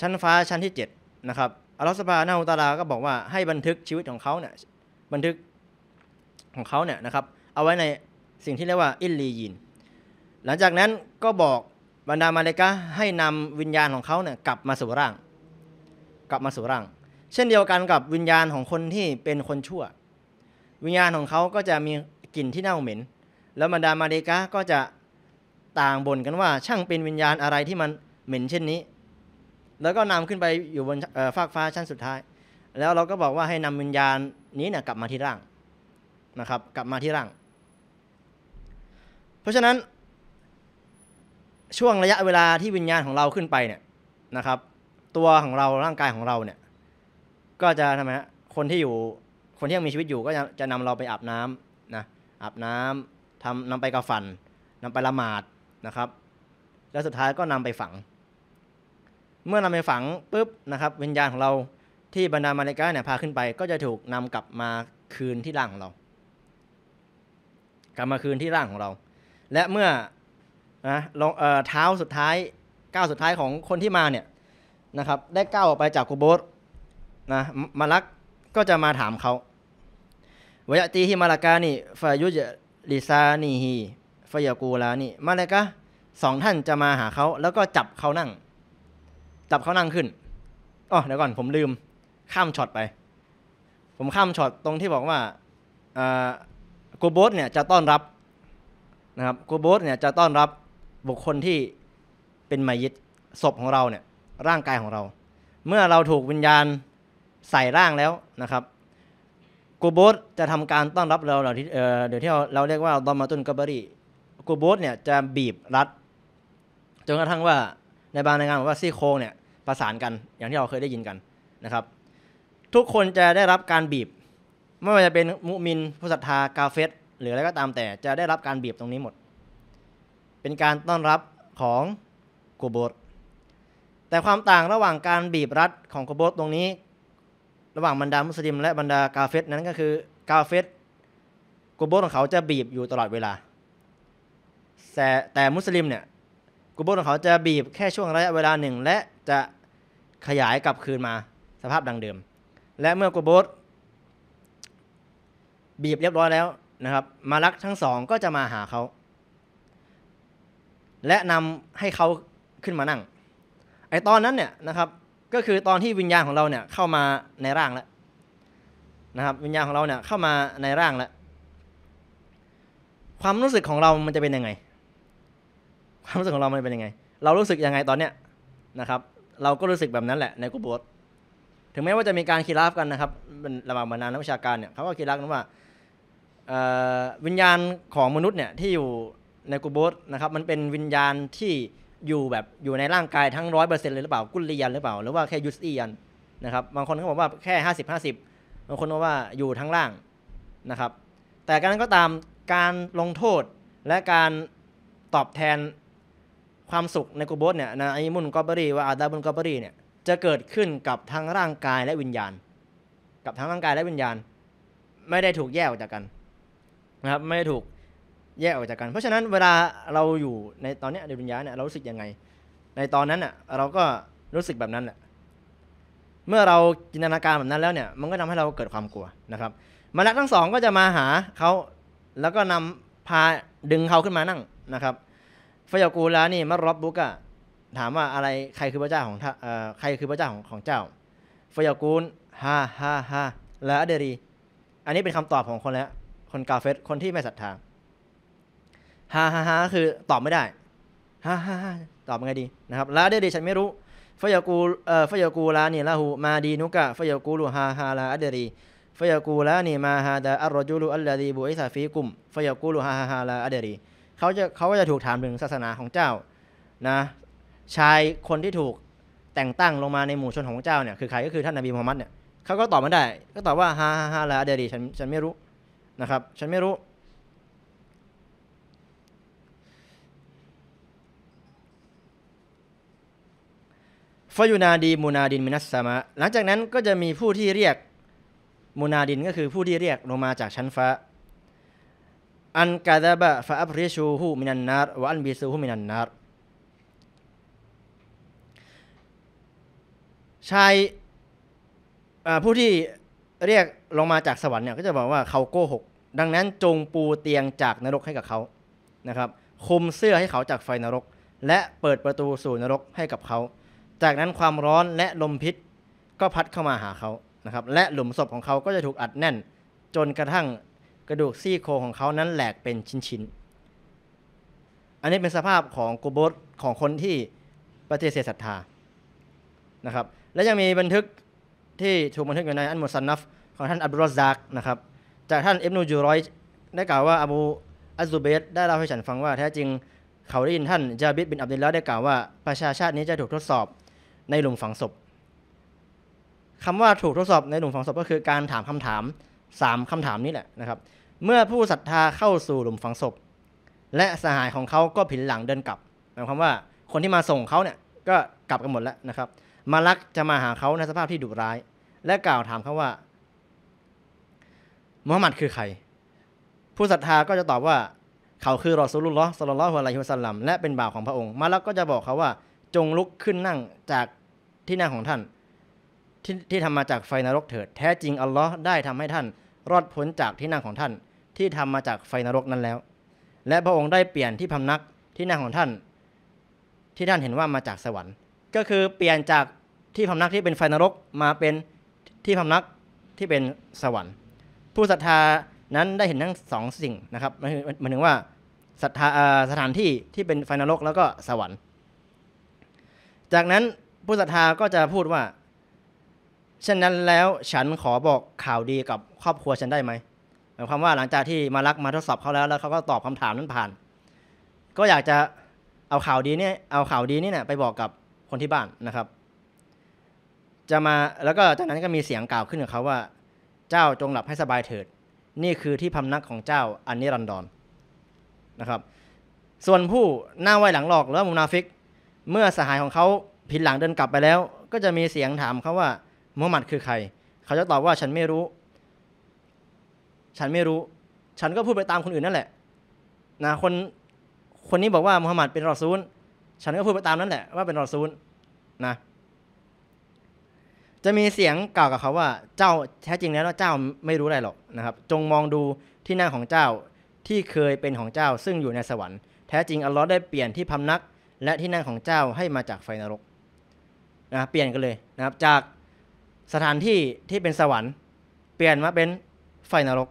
ชั้นฟ้าชั้นที่7นะครับอารัสภาฮานาอุตาราก็บอกว่าให้บันทึกชีวิตของเขาเนี่ยบันทึกของเขาเนี่ยนะครับเอาไว้ในสิ่งที่เรียกว่าอิลียิน หลังจากนั้นก็บอกบรรดามาเลกะให้นำวิญญาณของเขาเนี่ยกลับมาสู่ร่างกลับมาสู่ร่าง เช่นเดียวกันกับวิญญาณของคนที่เป็นคนชั่ว วิญญาณของเขาก็จะมีกลิ่นที่เน่าเหม็น แล้วบรรดามาเลกะก็จะต่างบ่นกันว่าช่างเป็นวิญญาณอะไรที่มันเหม็นเช่นนี้ แล้วก็นำขึ้นไปอยู่บนฟากฟ้าชั้นสุดท้าย แล้วเราก็บอกว่าให้นำวิญญาณนี้เนี่ยกลับมาที่ร่างนะครับกลับมาที่ร่างเพราะฉะนั้นช่วงระยะเวลาที่วิญญาณของเราขึ้นไปเนี่ยนะครับ ตัวของเราร่างกายของเราเนี่ย ก็จะทำไมฮะคนที่อยู่คนที่ยังมีชีวิตอยู่ก็จะจะนำเราไปอาบน้ำนะอาบน้ำทำนำไปกระฝัน นำไปละหมาดนะครับ แล้วสุดท้ายก็นำไปฝัง เมื่อนำไปฝังปุ๊บนะครับ วิญญาณของเราที่บรรดามาเลกาเนี่ย พาขึ้นไป ก็จะถูกนำกลับมาคืนที่ร่างของเรา กลับมาคืนที่ร่างของเรา และเมื่อนะลงเท้าสุดท้ายก้าวสุดท้ายของคนที่มาเนี่ยนะครับได้ก้าวออกไปจากกูโบสนะมาลักก็จะมาถามเขาวยตีฮิมาลากานี่ฟายุจลิซานีฮีฟายากูลานี่มาเลกะสองท่านจะมาหาเขาแล้วก็จับเขานั่ง จับเขานั่งขึ้นอ๋อเดี๋ยวก่อนผมลืมข้ามช็อตไป ผมข้ามช็อตตรงที่บอกว่ากูโบสเนี่ยจะต้อนรับนะครับกูโบสเนี่ยจะต้อนรับบุคคลที่เป็นมายิตศพของเราเนี่ยร่างกายของเรา เมื่อเราถูกวิญญาณใส่ร่างแล้วนะครับกูโบสจะทำการต้อนรับเราเราที่เดี๋ยวที่เราเราเรียกว่าดอมมาตุนกบรีกูโบสเนี่ยจะบีบรัดจนกระทั่งว่าในบางในงานบอกว่าซี่โครงเนี่ยประสานกันอย่างที่เราเคยได้ยินกันนะครับทุกคนจะได้รับการบีบไม่ว่าจะเป็นมุมินผู้ศรัทธากาเฟสหรืออะไรก็ตามแต่จะได้รับการบีบตรงนี้หมดเป็นการต้อนรับของโกโบตแต่ความต่างระหว่างการบีบรัดของโกโบตตรงนี้ระหว่างบรรดามุสลิมและบรรดากาเฟสนั้นก็คือกาเฟสโกโบตของเขาจะบีบอยู่ตลอดเวลาแต่แต่มุสลิมเนี่ยกูโบของเขาจะบีบแค่ช่วงระยะเวลาหนึ่งและจะขยายกลับคืนมาสภาพดังเดิม และเมื่อกูโบสบีบเรียบร้อยแล้วนะครับ มารักทั้งสองก็จะมาหาเขาและนำให้เขาขึ้นมานั่ง ไอตอนนั้นเนี่ยนะครับ ก็คือตอนที่วิญญาณของเราเนี่ยเข้ามาในร่างแล้วนะครับ วิญญาณของเราเนี่ยเข้ามาในร่างแล้วความรู้สึกของเรา มันจะเป็นยังไง ความรู้สึกของเรา มันเป็นยังไง เรารู้สึกยังไงตอนเนี้ยนะครับ เราก็รู้สึกแบบนั้นแหละในกุโบสถึงแม้ว่าจะมีการคีราฟกันนะครับ ระหว่างบรรดานักวิชาการเนี่ยเขาก็คีราฟนันว่าวิญญาณของมนุษย์เนี่ยที่อยู่ในกูโบสนะครับมันเป็นวิญญาณที่อยู่แบบอยู่ในร่างกายทั้งร้อยเปอร์เซ็นต์เลยหรือเปล่า กุลียันหรือเปล่า หรือว่าแค่ยุสอียันนะครับบางคนก็บอกว่าแค่ห้าสิบห้าสิบบางคนบอกว่าอยู่ทั้งล่างนะครับ แต่การนั้นก็ตามการลงโทษและการตอบแทนความสุขในกูโบสเนี่ยนะไอมุนกอบรีว่าอาดาบุนกอบรีเนี่ยจะเกิดขึ้นกับทั้งร่างกายและวิญญาณ กับทั้งร่างกายและวิญญาณ ไม่ได้ถูกแยกออกจากกันนะครับไม่ถูกแยกออกจากกัน เพราะฉะนั้นเวลาเราอยู่ในตอนนี้ในวิญญาเนี่ยเรารู้สึกยังไง ในตอนนั้นอ่ะเราก็รู้สึกแบบนั้นแหละ เมื่อเราจินตนาการแบบนั้นแล้วเนี่ยมันก็ทำให้เราเกิดความกลัวนะครับมารักทั้งสองก็จะมาหาเขาแล้วก็นำพาดึงเขาขึ้นมานั่งนะครับฟยากูลานี่มารอบบุกะถามว่าอะไรใครคือพระเจ้าของ่ใครคือพระเจ้าของของเจ้าฟยากูลฮ่าฮ่าฮ่าและอเดรีอันนี้เป็นคำตอบของคนแล้วคนกาเฟสคนที่ไม่ศรัทธาฮ่าฮ่าฮ่าคือตอบไม่ได้ฮ่าฮ่าฮ่าตอบยังไงดีนะครับลาเดเดฉันไม่รู้ฟยากูเอ่อฟยากูลานี่ลาหูมาดีนุกะฟยากูลูฮาฮาลาอัดรีฟยากูลานี่มาฮาดะอัลรจูลูอัลลาดีบุอิสาฟีกุมฟยากูลูฮาฮาฮาลาอัดรีเขาจะเขาก็จะถูกถามถึงศาสนาของเจ้านะชายคนที่ถูกแต่งตั้งลงมาในหมู่ชนของเจ้าเนี่ยคือใครก็คือท่านนบีมูฮัมมัดเนี่ยเขาก็ตอบไม่ได้ ก็ตอบว่าฮาฮาฮาลาอัดรีฉันฉันไม่รู้นะครับฉันไม่รู้ฟยูนาดีมูนาดินมินัสสามะหลังจากนั้นก็จะมีผู้ที่เรียกมูนาดินก็คือผู้ที่เรียกลงมาจากชั้นฟ้า อันกาดาบะฟาอับริชูหูมินันนารวะอันบีซูหูมินันนารชายผู้ที่เรียกลงมาจากสวรรค์เนี่ยก็จะบอกว่าเขาโกหก ดังนั้นจงปูเตียงจากนรกให้กับเขานะครับคุมเสื้อให้เขาจากไฟนรก และเปิดประตูสู่นรกให้กับเขาจากนั้นความร้อนและลมพิษก็พัดเข้ามาหาเขา นะครับ และหลุมศพของเขาก็จะถูกอัดแน่น จนกระทั่งกระดูกซี่โครงของเขานั้นแหลกเป็นชิ้น ๆ อันนี้เป็นสภาพของกูโบสของคนที่ปฏิเสธศรัทธานะครับ และยังมีบันทึกที่ถูกบันทึกอยู่ในอันมุสันนัฟของท่านอับดุลซักนะครับ จากท่านเอฟนูจูรอยได้กล่าวว่าอบูอัซูเบตได้เล่าให้ฉันฟังว่าแท้จริงเขาได้ยินท่านจาบิดบินอับดุลลาได้กล่าวว่าประชาชาตินี้จะถูกทดสอบในหลุมฝังศพคำว่าถูกทดสอบในหลุมฝังศพก็คือการถามคำถาม3คำถามนี้แหละนะครับ เมื่อผู้ศรัทธาเข้าสู่หลุมฝังศพ และสหายของเขาก็ผินหลังเดินกลับหมายความว่าคนที่มาส่งเขาเนี่ยก็กลับกันหมดแล้วนะครับ มาลักจะมาหาเขาในสภาพที่ดุร้าย และกล่าวถามเขาว่ามุฮัมมัดคือใคร ผู้ศรัทธาก็จะตอบว่า เขาคือรอซูลุลลอฮ์สุลลัลฮุอะลัยฮิวะสัลลัมและเป็นบ่าวของพระองค์มาลักก็จะบอกเขาว่าจงลุกขึ้นนั่งจากที่นั่งของท่านที่ที่ทำมาจากไฟนรกเถิดแท้จริงอัลลอฮ์ได้ทำให้ท่านรอดพ้นจากที่นั่งของท่านที่ทำมาจากไฟนรกนั้นแล้ว และพระองค์ได้เปลี่ยนที่พำนักที่นั่งของท่านที่ท่านเห็นว่ามาจากสวรรค์ ก็คือเปลี่ยนจากที่พำนักที่เป็นไฟนรกมาเป็นที่พำนักที่เป็นสวรรค์ ผู้ศรัทธานั้นได้เห็นทั้งสองสิ่งนะครับมันถึงว่าศรัทธาสถานที่ที่เป็นไฟนรกแล้วก็สวรรค์จากนั้นผู้ศรัทธาก็จะพูดว่าเช่นนั้นแล้วฉันขอบอกข่าวดีกับครอบครัวฉันได้ไหมหมายความว่าหลังจากที่มารักมาทดสอบเขาแล้วแล้วเขาก็ตอบคำถามนั้นผ่าน ก็อยากจะเอาข่าวดีเนี่ยเอาข่าวดีนี่เนี่ยไปบอกกับคนที่บ้านนะครับ จะมาแล้วก็จากนั้นก็มีเสียงกล่าวขึ้นกับเขาว่า เจ้าจงหลับให้สบายเถิด นี่คือที่พำนักของเจ้าอันนี้รันดอนนะครับส่วนผู้หน้าไหวหลังหลอกหรือมุนาฟิกเมื่อสหายของเขาผิดหลังเดินกลับไปแล้ว ก็จะมีเสียงถามเขาว่ามูฮัมหมัดคือใคร เขาจะตอบว่าฉันไม่รู้ ฉันไม่รู้ ฉันก็พูดไปตามคนอื่นนั่นแหละนะคนคนนี้บอกว่ามูฮัมหมัดเป็นรอซูลฉันก็พูดไปตามนั้นแหละว่าเป็นรอซูลนะ จะมีเสียงกล่าวกับเขาว่าเจ้าแท้จริงแล้วเจ้าไม่รู้อะไรหรอกนะครับ จงมองดูที่นั่งของเจ้าที่เคยเป็นของเจ้า ซึ่งอยู่ในสวรรค์แท้จริงอัลลอฮ์ได้เปลี่ยนที่พำนักและที่นั่งของเจ้าให้มาจากไฟนรกนะเปลี่ยนกันเลยนะครับ จากสถานที่ที่เป็นสวรรค์ เปลี่ยนมาเป็นไฟนรก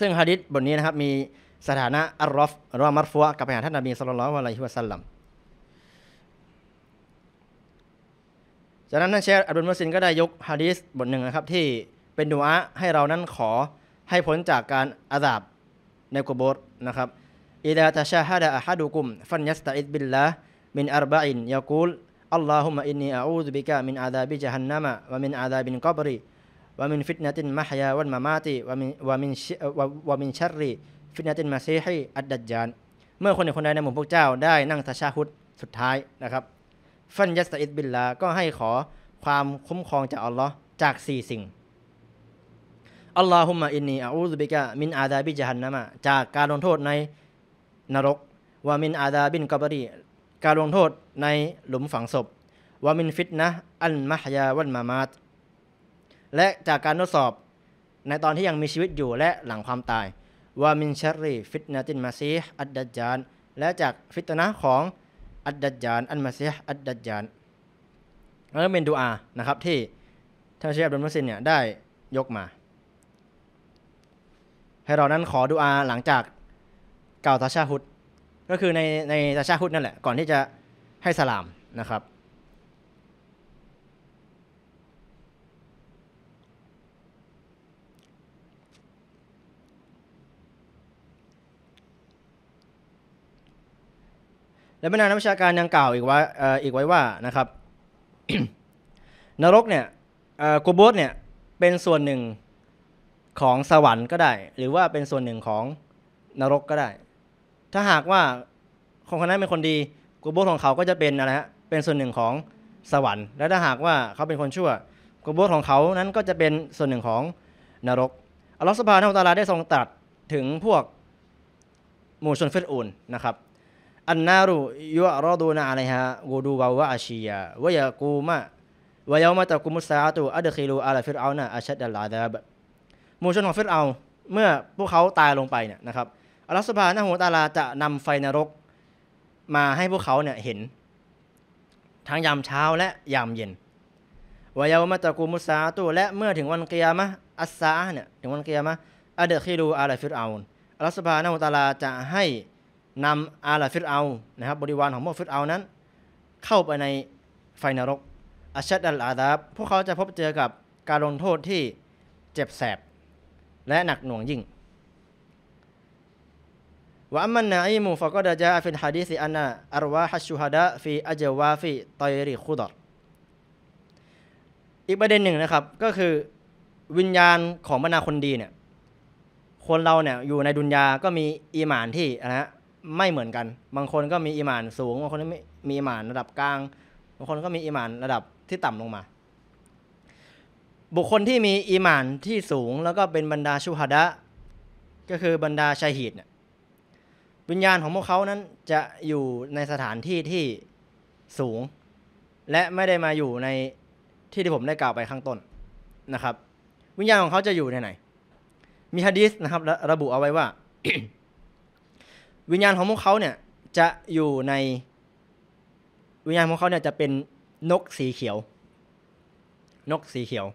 ซึ่งฮะดิษบทนี้นะครับมีสถานะอัลรอฟรอมัรฟัวกับไปหาท่านนบีสุลต่านลยฮิวะซัลลัมจากนั้นท่านเชคอับดุลมุสลินก็ได้ยกฮะดีษบทหนึ่งนะครับที่เป็นดุอาให้เรานั้นขอให้พ้นจากการอาดาบในกุบฏนะครับ إذا تشاهد أحدكم فليستعذ بالله من أربع يقول اللهم إني أعوذ بك من عذاب جهنم ومن عذاب القبر ومن فتنة المحيا والممات ومن ومن ومن شر فتنة المسيح الدجال เมื่อคนหนึ่คนใดในหมู่พวกเจ้า ได้นั่งทชาฮุดสุดท้ายนะครับ ฟันยัสตอิดบิลลาก็ให้ขอความคุ้มครองจากอัลลอฮ์จากสี่สิ่งอัลลอฮุมะอินนีอาอูซุบิกะมินอาดาบิจฮันนะมะจากการลงโทษในนรกวามินอาดาบินกอบรีการลงโทษในหลุมฝังศพวามินฟิตนะอันมหยาวันมามาตและจากการทดสอบในตอนที่ยังมีชีวิตอยู่และหลังความตายวามินชรีฟิตนะตินมาซีอัดดัจานและจากฟิตนะของอัดดัจานอันมาซีอัดดัจานนั่นเป็นดูอานะครับที่ ท่านเชฟดุดมุสินเนี่ยได้ยกมา ให้เรานั้นขอดูอาหลังจากกล่าวตาชาฮุด ก็คือในในตาชาฮุดนั่นแหละ ก่อนที่จะให้สลามนะครับ และบรรดานักวิชาการยังกล่าวอีกว่าอีกไว้ว่านะครับ นรกเนี่ยกูโบสเนี่ย เป็นส่วนหนึ่งของสวรรค์ก็ได้ หรือว่าเป็นส่วนหนึ่งของนรกก็ได้ถ้าหากว่าคนคนนั้นเป็นคนดีกุโบสของเขาก็จะเป็นอะไรฮะเป็นส่วนหนึ่งของสวรรค์ และถ้าหากว่าเขาเป็นคนชั่วกุโบสของเขานั้นก็จะเป็นส่วนหนึ่งของนรกอัลลอฮฺสุบฮานาอัตาลาได้ทรงตรัสถึงพวกหมู่ชนเฟรอูนนะครับอันนารุยุอรอดูนาอะไรฮะกูดูวาวะอาชียะวยากูมะวยามาตะกุมุสซาตุอัดคิลูอาลาฟิรเอานะอาชัดดัลลาดาบหมู่ชนของเฟรเอาเมื่อพวกเขาตายลงไปเนี่ยนะครับอัลลสุบานะฮูตาลาจะนำไฟนรกมาให้พวกเขาเนี่ยเห็น ทั้งยามเช้าและยามเย็นวายาวมาตะกูมุสาตวและเมื่อถึงวันเกียมะอัสซาเนี่ยถึงวันเกียมะอัเดคิรูอาลาฟิรเอาอัลลอฮฺสุบฮานะฮูตาลาจะให้นำอาลาฟิรเอานะครับบริวารของพวกฟิรเอานั้น เข้าไปในไฟนรก อัชชัดอัลอาดาบพวกเขาจะพบเจอกับการลงโทษที่เจ็บแสบ และหนักหน่วงยิ่งวะมันนาอิมูฟะก็ดะจาฟินฮะดีษอันนาอารวาฮัชชูฮดะฟีอัจวาฟีตอยริคุดรอีกประเด็นหนึ่งนะครับก็คือวิญญาณของบรรดาคนดีเนี่ยคนเราเนี่ยอยู่ในดุนยาก็มีอีหมานที่นะฮะไม่เหมือนกัน บางคนก็มีอีหมานสูง บางคนก็มีอีหมานระดับกลาง บางคนก็มีอีหมานระดับที่ต่ำลงมา บุคคลที่มีอีหมานที่สูงแล้วก็เป็นบรรดาชูฮัดะก็คือบรรดาชาฮีดเนี่ยวิญญาณของพวกเขานั้นจะอยู่ในสถานที่ที่สูง และไม่ได้มาอยู่ในที่ที่ผมได้กล่าวไปข้างต้นนะครับ วิญญาณของเขาจะอยู่ในไหน มีฮะดีสนะครับระระบุเอาไว้ว่า วิญญาณของพวกเขาเนี่ย จะอยู่ใน วิญญาณของเขาเนี่ย จะเป็นนกสีเขียว นกสีเขียว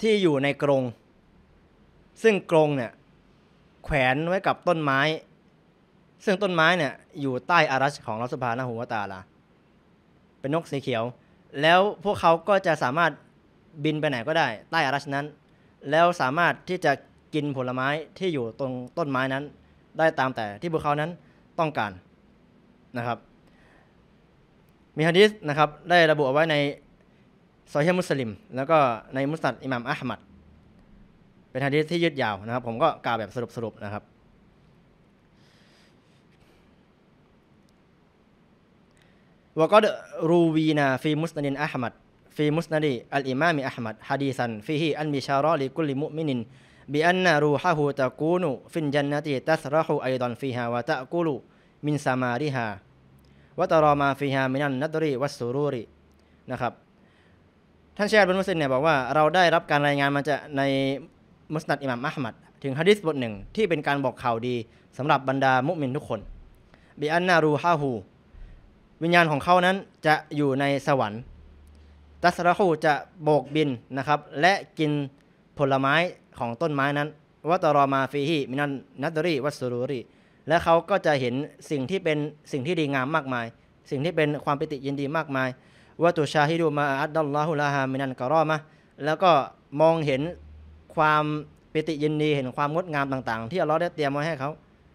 ที่อยู่ในกรงซึ่งกรงเนี่ย แขวนไว้กับต้นไม้ซึ่งต้นไม้เนี่ยอยู่ใต้อารัชของรัศภานาหูวตาลาเป็นนกสีเขียว แล้วพวกเขาก็จะสามารถบินไปไหนก็ได้ใต้อารัชนั้น แล้วสามารถที่จะกินผลไม้ที่อยู่ตรงต้นไม้นั้น ได้ตามแต่ที่พวกเขานั้นต้องการนะครับ มีฮะดิษนะครับ ได้ระบุเอาไว้ในซอฮมุสลิม แล้วก็ในมุสตัดอิหม่ามอัลมัดเป็นฮะดิษที่ยืดยาวนะครับ ผมก็กล่าวแบบสรุปๆนะครับวกดรูวีนาฟีมุสนาินอัฮมัดฟีมุสนดีอัลอิมามีอัฮมัดฮะดีซันฟีฮีอันมิชารอลิกุลิมุมินินบีอันนารูฮะฮูตะกูนุฟินจันนตีตัสรหูอัยดอนฟีฮาวะตะกูลุมินซามาริฮาวะตรอมาฟีฮามินันนัตรีวัสุรูรีนะครับท่านเชียร์บนมุสลิมเนี่ยบอกว่าเราได้รับการรายงานมาจากในมุสนัดอิมามอัลฮมัด ถึงฮะดีสบทหนึ่งที่เป็นการบอกข่าวดีสำหรับบรรดามุมินทุกคนบีอันนารูฮะฮูวิญญาณของเขานั้นจะอยู่ในสวรรค์ตัสระคูจะโบกบินนะครับ และกินผลไม้ของต้นไม้นั้น วัตรอมาฟีฮีมินันนัตรีวัสรุรี และเขาก็จะเห็นสิ่งที่เป็นสิ่งที่ดีงามมากมาย สิ่งที่เป็นความปิติยินดีมากมาย วัตุชาฮิดูมาอัดดัลลอฮุลาฮามินันกะรอมะแล้วก็มองเห็นความปิติยินดีเห็นความงดงามต่าง ๆ ที่อัลลอฮ์ได้เตรียมไว้ให้เขา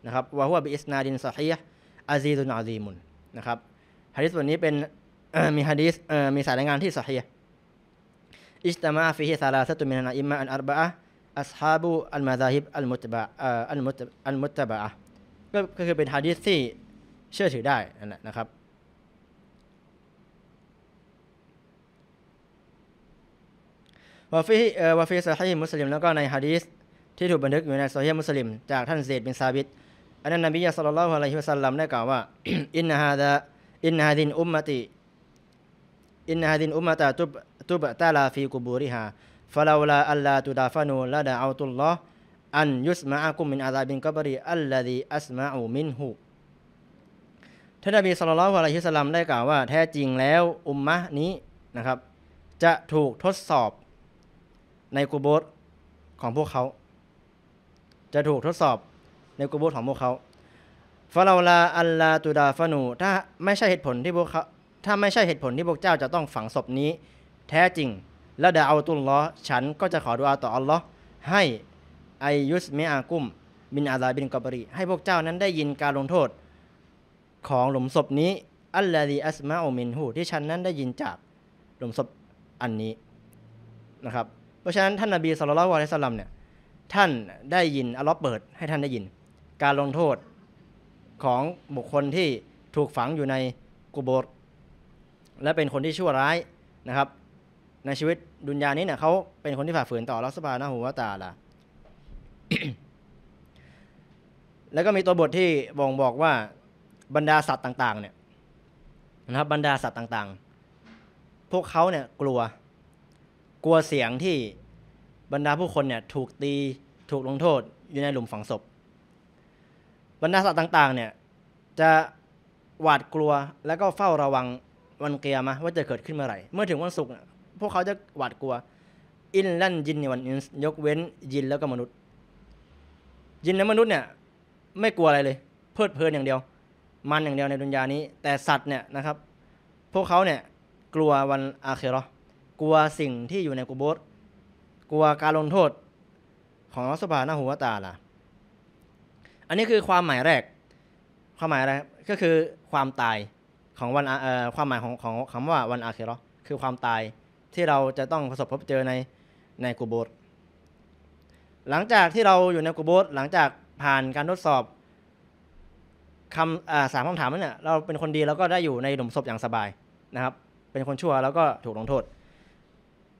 นะครับวะฮุบิอิสนาดินสฮียะอาซีตุนอาซีมุนนะครับฮะดีษบทนี้เป็นมีฮะดีษมีสายรายงานที่สฮีอิสตมาฟิฮิซาลาสตุมินาอิมมาอันอัรบะออัสฮาบุอัลมาซาฮิบอัลมุตบะอัลมุตอัลมุตบะก็คือเป็นฮะดีษที่เชื่อถือได้นั่นแหละนะครับวาฟีวาฟีซอฮีมุสลิมแล้วก็ในฮะดีษที่ถูกบันทึกอยู่ในซฮีมุสลิมจากท่านเซดบินซาบิดอันนั้นนบียะสัลลัลลอฮุอะลัยฮิวะซัลลัมได้กล่าวว่าอินนาฮาดะอินฮาดินอุมมติอินฮาดินอุมมตะตุบตุบตาลาฟีกุบูริฮาฟะลาวลาอัลลาตุดาฟานูละดาอัตุลลอฮ์อันยุสมาอากุมมินอาซาบินกบรีอัลลดีอัสมาอูมินหูท่านนบีสุลต่านละฮิสลามได้กล่าวว่าแท้จริงแล้วอุมมะนี้นะครับจะถูกทดสอบในกุโบสของพวกเขา จะถูกทดสอบในกุโบสของพวกเขาฟาลาลาอัลลาตูดาฟานูถ้าไม่ใช่เหตุผลที่พวกเขาถ้าไม่ใช่เหตุผลที่พวกเจ้าจะต้องฝังศพนี้ แท้จริงและดาเอาตุลลอฉันก็จะขอดุอาต่ออัลลอฮ์ให้อายุสเมอากุมบินอาซาบินกอบรีให้พวกเจ้านั้นได้ยินการลงโทษของหลุมศพนี้อัลลาดีอัสมาอมินหูที่ฉันนั้นได้ยินจากหลุมศพอันนี้นะครับเพราะฉะนั้นท่านนบีสุลต่านวะลัยสลัมเนี่ยท่านได้ยินอัลลอฮ์เปิด ให้ท่านได้ยินการลงโทษของบุคคลที่ถูกฝังอยู่ในกุโบรและเป็นคนที่ชั่วร้ายนะครับ ในชีวิตดุนยานี้เนี่ยเขาเป็นคนที่ฝ่าฝืนต่อรัศบานะหูวตาละแล้วก็มีตัวบทที่บ่งบอกว่าบรรดาสัตว์ต่าง ๆ เนี่ยนะครับบรรดาสัตว์ต่างๆ พวกเขาเนี่ยกลัวกลัวเสียงที่บรรดาผู้คนเนี่ยถูกตีถูกลงโทษอยู่ในหลุมฝังศพบรรดาสัตว์ต่างๆ เนี่ยจะหวาดกลัวแล้วก็เฝ้าระวังวันเกียร์มาว่าจะเกิดขึ้นเมื่อไหร่เมื่อถึงวันศุกร์พวกเขาจะหวาดกลัวอินแลนยินในวันอินยกเว้นยินแล้วก็มนุษย์ ยินและมนุษย์เนี่ย ไม่กลัวอะไรเลย เพลิดเพลินอย่างเดียวมันอย่างเดียวในดุนยานี้ แต่สัตว์เนี่ยนะครับ พวกเขาเนี่ยกลัววันอาเคโรกลัวสิ่งที่อยู่ในกุโบสกลัวการลงโทษของรัสบาหน้าหัวตาล่ะอันนี้คือความหมายแรกความหมายอะไรกก็คือความตายของวันเอ่อความหมายของของคำว่าวันอาเคโรคือความตายที่เราจะต้องประสบพบเจอในในกูโบสหลังจากที่เราอยู่ในกูโบสหลังจากผ่านการทดสอบคำสามคำถามนั้นเนี่ยเราเป็นคนดีเราก็ได้อยู่ในหลุมศพอย่างสบายนะครับ เป็นคนชั่วแล้วก็ถูกลงโทษ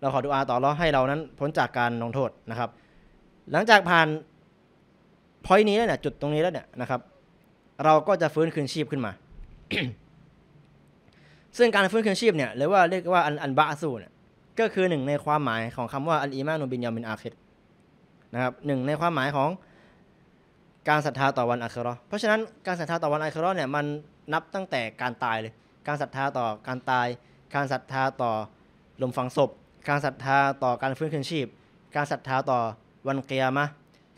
เราขอดูอาต่อรอให้เรานั้นพ้นจากการลงโทษนะครับ หลังจากผ่านพอยนี้แล้วเนี่ยจุดตรงนี้แล้วเนี่ยนะครับ เราก็จะฟื้นคืนชีพขึ้นมา ซึ่งการฟื้นคืนชีพเนี่ยหรือว่าเรียกว่าอันอันบาสูเนี่ยก็คือหนึ่ง ในความหมายของคำว่าอันอีมานุบินยามินอาคิดนะครับหนึ่ง ในความหมายของการศรัทธาต่อวันอัคราเพราะฉะนั้นการศรัทธาต่อวันอัคราเนี่ยมันนับตั้งแต่การตายเลยการศรัทธาต่อการตาย การศรัทธาต่อลมฝังศพ การศรัทธาต่อการฟื้นคืนชีพ การศรัทธาต่อวันเกียรมะ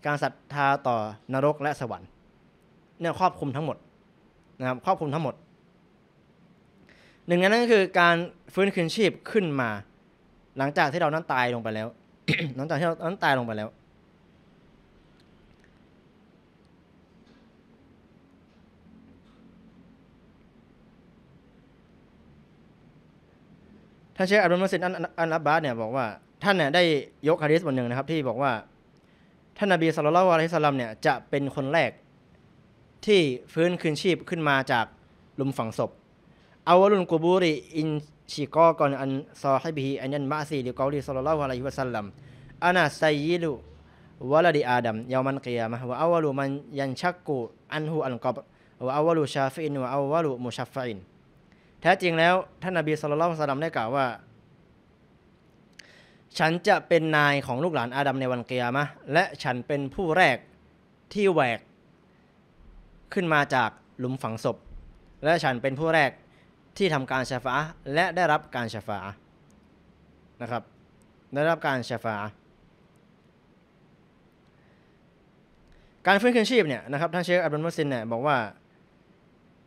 การศรัทธาต่อนรกและสวรรค์เนี่ยครอบคลุมทั้งหมดนะครับครอบคลุมทั้งหมด หนึ่งในนั้นก็คือ การฟื้นคืนชีพขึ้นมา หลังจากที่เรานั้นตายลงไปแล้ว หลังจากที่เรานั้นตายลงไปแล้วท่านเชคอับดุลมัสิดอันอันอับบาสเนี่ยบอกว่า ท่านเนี่ยได้ยกฮะดิษบทหนึ่งนะครับที่บอกว่าท่านนบีสุลต่านอะลัยฮิสลามเนี่ยจะเป็นคนแรกที่ฟื้นคืนชีพขึ้นมาจากหลุมฝังศพ อาวลุนกูบูริอินชิกอกอนอันซอให้บีอันยันมาซีดิกอลีสุลต่านอะลัยฮิวสัลลัมอานาไซยิลุวะลดีอาดัมยามันเกียมะวะอาวลุมันยันชักกูอันหูอันกอบวะอาวลุชาฟินวะอาวลุมุชัฟฟินแท้จริงแล้ว ท่านนบีสุลต่านอะลัยฮิวสัลลัมได้กล่าวว่าฉันจะเป็นนายของลูกหลานอาดัมในวันเกียร์มะและฉันเป็นผู้แรกที่แหวก ขึ้นมาจากหลุมฝังศพ และฉันเป็นผู้แรกที่ทำการชาฟาและได้รับการชาฟานะครับ ได้รับการชาฟาการฟื้นคืนชีพเนี่ยนะครับท่านเชคอับดุลมุสินเนี่ยบอกว่า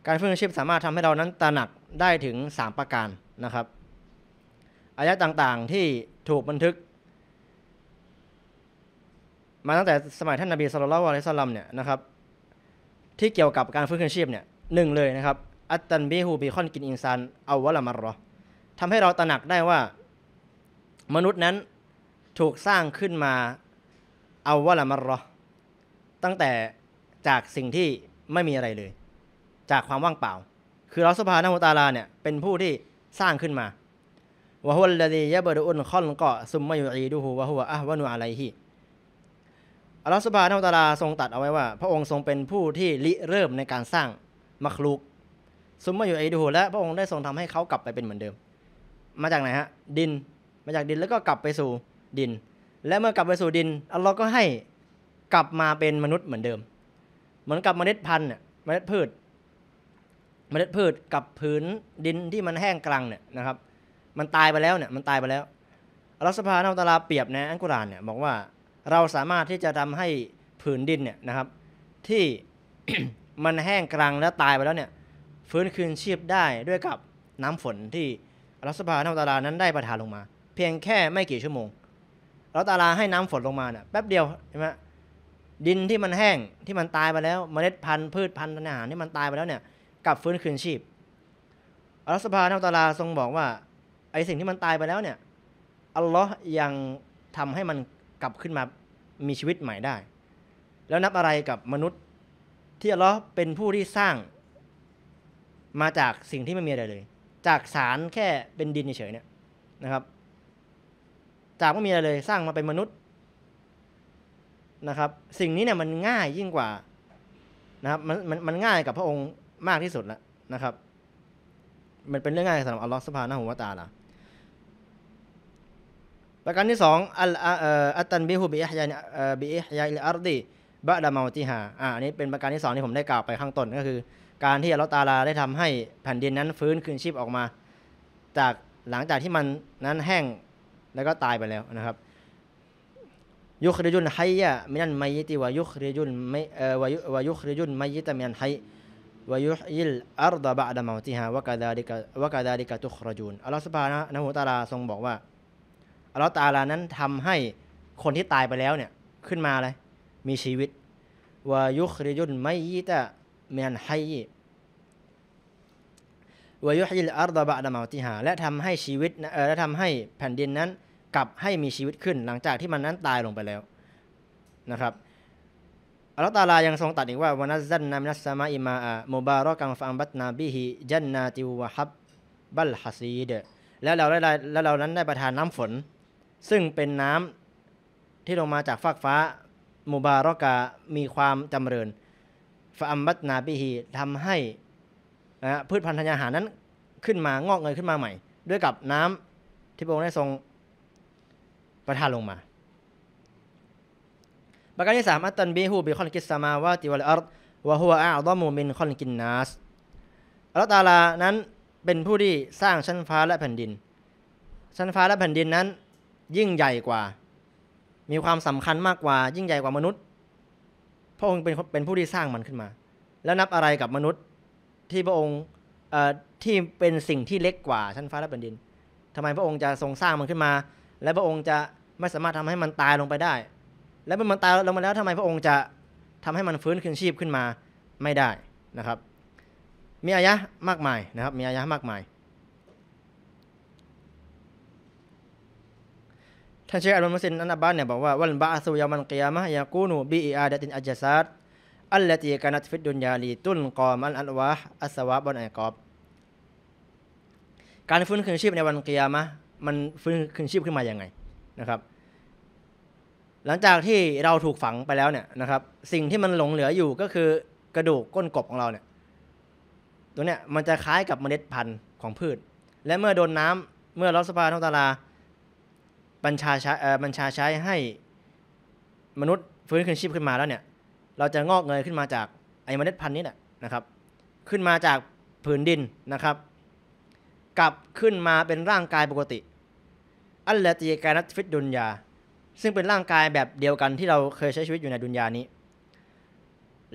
การฟื้นคืนชีพสามารถทำให้เรานั้นตระหนักได้ถึง 3 ประการนะครับอายะต่างๆที่ถูกบันทึก มาตั้งแต่สมัยท่านนบีสุลต่านอะลัยสลลัมเนี่ยนะครับ ที่เกี่ยวกับการฟื้นคืนชีพเนี่ยหนึ่งเลยนะครับ อัตตันบีฮูบีคอนกินอินซานเอาวะละมารรอทำให้เราตระหนักได้ว่ามนุษย์นั้นถูกสร้างขึ้นมา เอาวะละมารรอตั้งแต่จากสิ่งที่ไม่มีอะไรเลย จากความว่างเปล่า คือเราสภานาหุตาลาเนี่ยเป็นผู้ที่สร้างขึ้นมาวะฮุลลดียะบดุอุนคอนกะซุมมายูอีดูฮูวะฮุวะอะวะนุอะไลฮิอัลลอฮฺสุบฮานาอัตาลาทรงตัดเอาไว้ว่า พระองค์ทรงเป็นผู้ที่ริเริ่มในการสร้างมัคลูกซุมมาอยู่ไอดููและพระองค์ได้ทรงทำให้เขากลับไปเป็นเหมือนเดิม มาจากไหนฮะ ดินมาจากดินแล้วก็กลับไปสู่ดิน และเมื่อกลับไปสู่ดินอัลลอฮ์ก็ให้กลับมาเป็นมนุษย์เหมือนเดิม เหมือนกับเมล็ดพันธุ์เนี่ยเมล็ดพืชเมล็ดพืชกับผืนดินที่มันแห้งกรังเนี่ยนะครับมันตายไปแล้วเนี่ยมันตายไปแล้วอัลสภาเานาตัลตลาเปรียบในอัลกุรอานเนี่ยบอกว่าเราสามารถที่จะทำให้ผืนดินเนี่ยนะครับ ที่มันแห้งกรังและตายไปแล้วเนี่ยฟื้นคืนชีพได้ด้วยกับน้ำฝนที่อัลสภาเานาตัลตลานั้นได้ประทานลงมา เพียงแค่ไม่กี่ชั่วโมงอัลตาลาให้น้ำฝนลงมาเนี่ยแป๊บเดียวใช่ไหมดินที่มันแห้งที่มันตายไปแล้ว เมล็ดพันธุ์พืชพันธุ์อาหารที่มันตายไปแล้วเนี่ยกลับฟื้นคืนชีพอัลสภาเานาตัตลาทรงบอกว่าไอสิ่งที่มันตายไปแล้วเนี่ยอัลลอฮ์ยังทำให้มันกลับขึ้นมา มีชีวิตใหม่ได้ แล้วนับอะไรกับมนุษย์ที่อัลลอฮ์เป็นผู้ที่สร้าง มาจากสิ่งที่ไม่มีอะไรเลย จากสารแค่เป็นดินเฉยๆเนี่ยนะครับ จากไม่มีอะไรเลยสร้างมาเป็นมนุษย์นะครับ สิ่งนี้เนี่ยมันง่ายยิ่งกว่านะครับ มันมันมันง่ายกับพระองค์มากที่สุดแล้วนะครับ มันเป็นเรื่องง่ายสำหรับอัลลอฮ์สุภาหนะหุวาตาล่ะประการที่สองอัลอัตันบิฮุ บิอัฮยาบิอัฮยาอิลอารดีบะดามาติฮาอ่านี้เป็นประการที่สองที่ผมได้กล่าวไปข้างต้นก็คือ การที่อัลลอฮฺตาลาได้ทำให้แผ่นดินนั้นฟื้นคืนชีพออกมา จากหลังจากที่มันนั้นแห้งแล้วก็ตายไปแล้วนะครับ ยุคริยุนไฮยะมินันไมยิติวายุคริยุนไมเอ่อวายุคริยุนไมยิตะมินันไฮวายุยิลอัรดะบะดามาติฮาวะกะดาริกะวะกะดาริกะตุครจุนอัลลอฮฺสุบฮานะนะฮูตาลาทรงบอกว่าอัลลอฮ์ตาลานั้นทำให้คนที่ตายไปแล้วเนี่ยขึ้นมาเลยมีชีวิตวายุคริยุนไมยิตะเมียนไฮวายุฮิลอัลดะบะดามาติหาและทำให้ชีวิตและทำให้แผ่นดินนั้นกลับให้มีชีวิตขึ้น หลังจากที่มันนั้นตายลงไปแล้วนะครับอัลลอฮฺตาลายังทรงตัดอีกว่าวนัซันนามินัสซามาอิมาอะมุบารอกังฟังบัตนาบิฮิจันนาติวะฮับบัลฮัซีดแล้วเราได้แล้วเรานั้นได้ประทานน้ำฝนซึ่งเป็นน้ำที่ลงมาจากฟากฟ้า มุบารอกามีความจำเริญฟาอัมบัตนาบิฮีทำให้นะพืชพันธุ์ธัญญาหารนั้นขึ้นมางอกเงยขึ้นมาใหม่ ด้วยกับน้ำที่พระองค์ได้ทรงประทานลงมา ประการที่สามอัตตันบีฮูบิคอนกิสมาวาติวัลอัรวะฮัวอาอัลมูมินคอนกินนัสอัลตาลา นั้นเป็นผู้ที่สร้างชั้นฟ้าและแผ่นดินชั้นฟ้าและแผ่นดินนั้นยิ่งใหญ่กว่า มีความสำคัญมากกว่า ยิ่งใหญ่กว่ามนุษย์ พระองค์เป็นเป็นผู้ที่สร้างมันขึ้นมา แล้วนับอะไรกับมนุษย์ที่พระองค์ที่เป็นสิ่งที่เล็กกว่าชั้นฟ้าและแผ่นดิน ทำไมพระองค์จะทรงสร้างมันขึ้นมา และพระองค์จะไม่สามารถทำให้มันตายลงไปได้ และเมื่อมันตายลงมาแล้ว ทำไมพระองค์จะทำให้มันฟื้นคืนชีพขึ้นมาไม่ได้นะครับ มีอายะมากมายนะครับ มีอายะมากมายท่านเชคอัลมุสินอันอับบานเนี่ยบอกว่า วันบาสุยามันกิยามะยากูนูบีอาดตินอัจซัดอัลลตีกานัตฟิดดุนยาลีตุนกอมันอันวะอัสวะบนไอกอบ การฟื้นคืนชีพในวันกิยมะมันฟื้นคืนชีพขึ้นมาอย่างไงนะครับ หลังจากที่เราถูกฝังไปแล้วเนี่ยนะครับสิ่งที่มันหลงเหลืออยู่ก็คือกระดูกก้นกบของเราเนี่ยตัวเนี้ยมันจะคล้ายกับเมล็ดพันธุ์ของพืช และเมื่อโดนน้ำเมื่อรอสภาทองตาลาบัญชาใช้บัญชาใช้ให้มนุษย์ฟื้นคืนชีพขึ้นมาแล้วเนี่ยเราจะงอกเงยขึ้นมาจากไอ้เมล็ดพันธุ์นี้แหละนะครับ ขึ้นมาจากผืนดินนะครับ กลับขึ้นมาเป็นร่างกายปกติ อัลลติกานัตฟิตดุนยาซึ่งเป็นร่างกายแบบเดียวกันที่เราเคยใช้ชีวิตอยู่ในดุนยานี้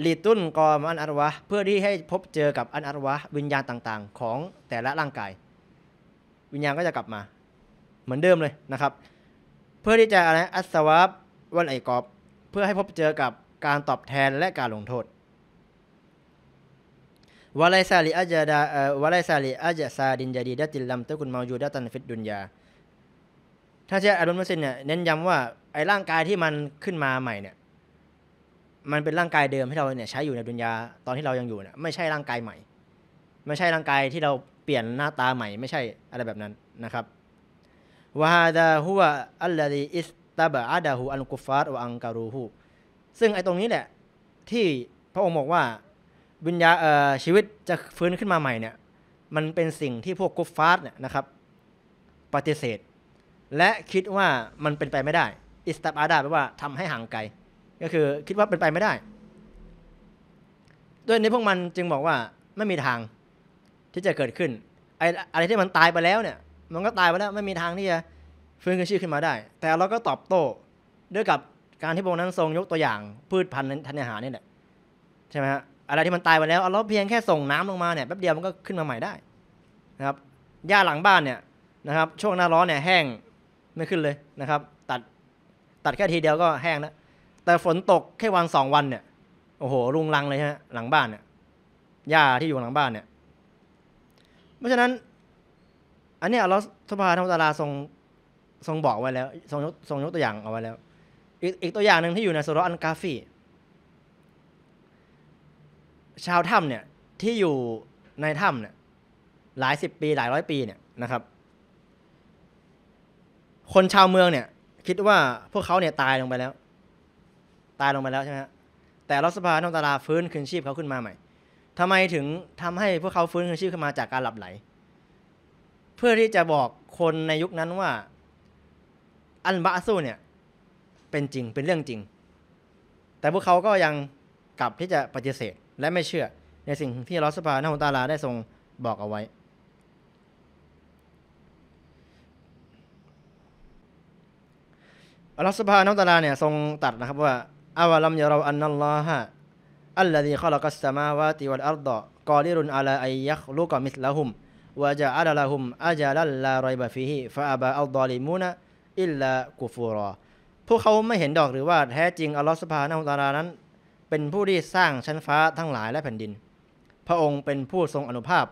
ลีตุนกอมอันอารวะเพื่อที่ให้พบเจอกับอันอารวะวิญญาณต่างๆ ของแต่ละร่างกาย วิญญาณก็จะกลับมาเหมือนเดิมเลยนะครับพื่อที่จะอะไรอัศวาบวันไอกอบเพื่อให้พบเจอกับการตอบแทนและการลงโทษวาไลซาลิอาจดาวาไลซาลิอาจซาดินจาดีดติลลัมตะกุนมาอยู่ดตันฟิตดุนยาถ้าเช่อุลมุสินเนี่ยเน้นย้ำว่าไอ้ร่างกายที่มันขึ้นมาใหม่เนี่ย มันเป็นร่างกายเดิมที่เราเนี่ยใช้อยู่ในดุนยาตอนที่เรายังอยู่เนี่ยไม่ใช่ร่างกายใหม่ ไม่ใช่ร่างกายที่เราเปลี่ยนหน้าตาใหม่ ไม่ใช่อะไรแบบนั้นนะครับวาดาฮุวอัลลฮีอิสตาบะอาดาหูอัลกุฟาตออังการูหูซึ่งไอตรงนี้แหละ ที่พระองค์บอกว่า วิญญาชีวิตจะฟื้นขึ้นมาใหม่เนี่ย มันเป็นสิ่งที่พวกกุฟฟาร์เนี่ยนะครับปฏิเสธ และคิดว่ามันเป็นไปไม่ได้อิสตาบอาดาแปลว่าทำให้ห่างไกล ก็คือคิดว่าเป็นไปไม่ได้ด้วยนี้พวกมันจึงบอกว่าไม่มีทางที่จะเกิดขึ้นไอ้อะไรที่มันตายไปแล้วเนี่ยมันก็ตายไปแล้วไม่มีทางที่จะฟื้นคืนชีพขึ้นมาได้ แต่เราก็ตอบโต้ด้วยกับการที่พระองค์นั้นทรงยกตัวอย่างพืชพันธุ์ธัญญาหารนี่แหละใช่ไหมฮะอะไรที่มันตายไปแล้วเราเพียงแค่ส่งน้ำลงมาเนี่ยแป๊บเดียวมันก็ขึ้นมาใหม่ได้นะครับหญ้าหลังบ้านเนี่ยนะครับช่วงหน้าร้อนเนี่ยแห้งไม่ขึ้นเลยนะครับ ตัดตัดแค่ทีเดียวก็แห้งแล้วแต่ฝนตกแค่วันสองวันเนี่ยโอ้โห รุงรังเลยฮะหลังบ้านเนี่ยหญ้าที่อยู่หลังบ้านเนี่ย เพราะฉะนั้นอันนี้อัลอสภาธรรมตาลาทรงทรงบอกไว้แล้วทรงยกทรงยกตัวอย่างเอาไว้แล้วอีกอีกตัวอย่างหนึ่งที่อยู่ในสุรอันกาฟีชาวถ้ำเนี่ยที่อยู่ในถ้ำเนี่ย หลายสิบปีหลายร้อยปีเนี่ยนะครับ คนชาวเมืองเนี่ย คิดว่าพวกเขาเนี่ยตายลงไปแล้ว ตายลงไปแล้วใช่ไหมฮะแต่รัสภาโนตาลาฟื้นคืนชีพเขาขึ้นมาใหม่ ทำไมถึงทำให้พวกเขาฟื้นคืนชีพขึ้นมาจากการหลับไหลเพื่อที่จะบอกคนในยุคนั้นว่า อันบาสูเนี่ย เป็นจริงเป็นเรื่องจริง แต่พวกเขาก็ยังกลับที่จะปฏิเสธและไม่เชื่อ ในสิ่งที่ลอสปาหนาฮุตาลาได้ทรงบอกเอาไว้ัลอสุาหานาหัตาลาเนี่ยทรงตัดนะครับว่าอาวะลัมยาเราอันนัลลอฮะอัลลอฮีขลกัสสมาวะติวัลอัรดะกอริรุนอาลาอัยยักลูกะมิสละหุมวะจะอัลลฮุมอาจาลัลลารอยบะฟิฮิฟาอาบาอัลดอลิมูนะอิลลากูฟูรอพวกเขาไม่เห็นดอกหรือว่าแท้จริงอัลลอฮฺสุบฮานาฮุตารานั้น เป็นผู้ที่สร้างชั้นฟ้าทั้งหลายและแผ่นดิน พระองค์เป็นผู้ทรงอนุภาพ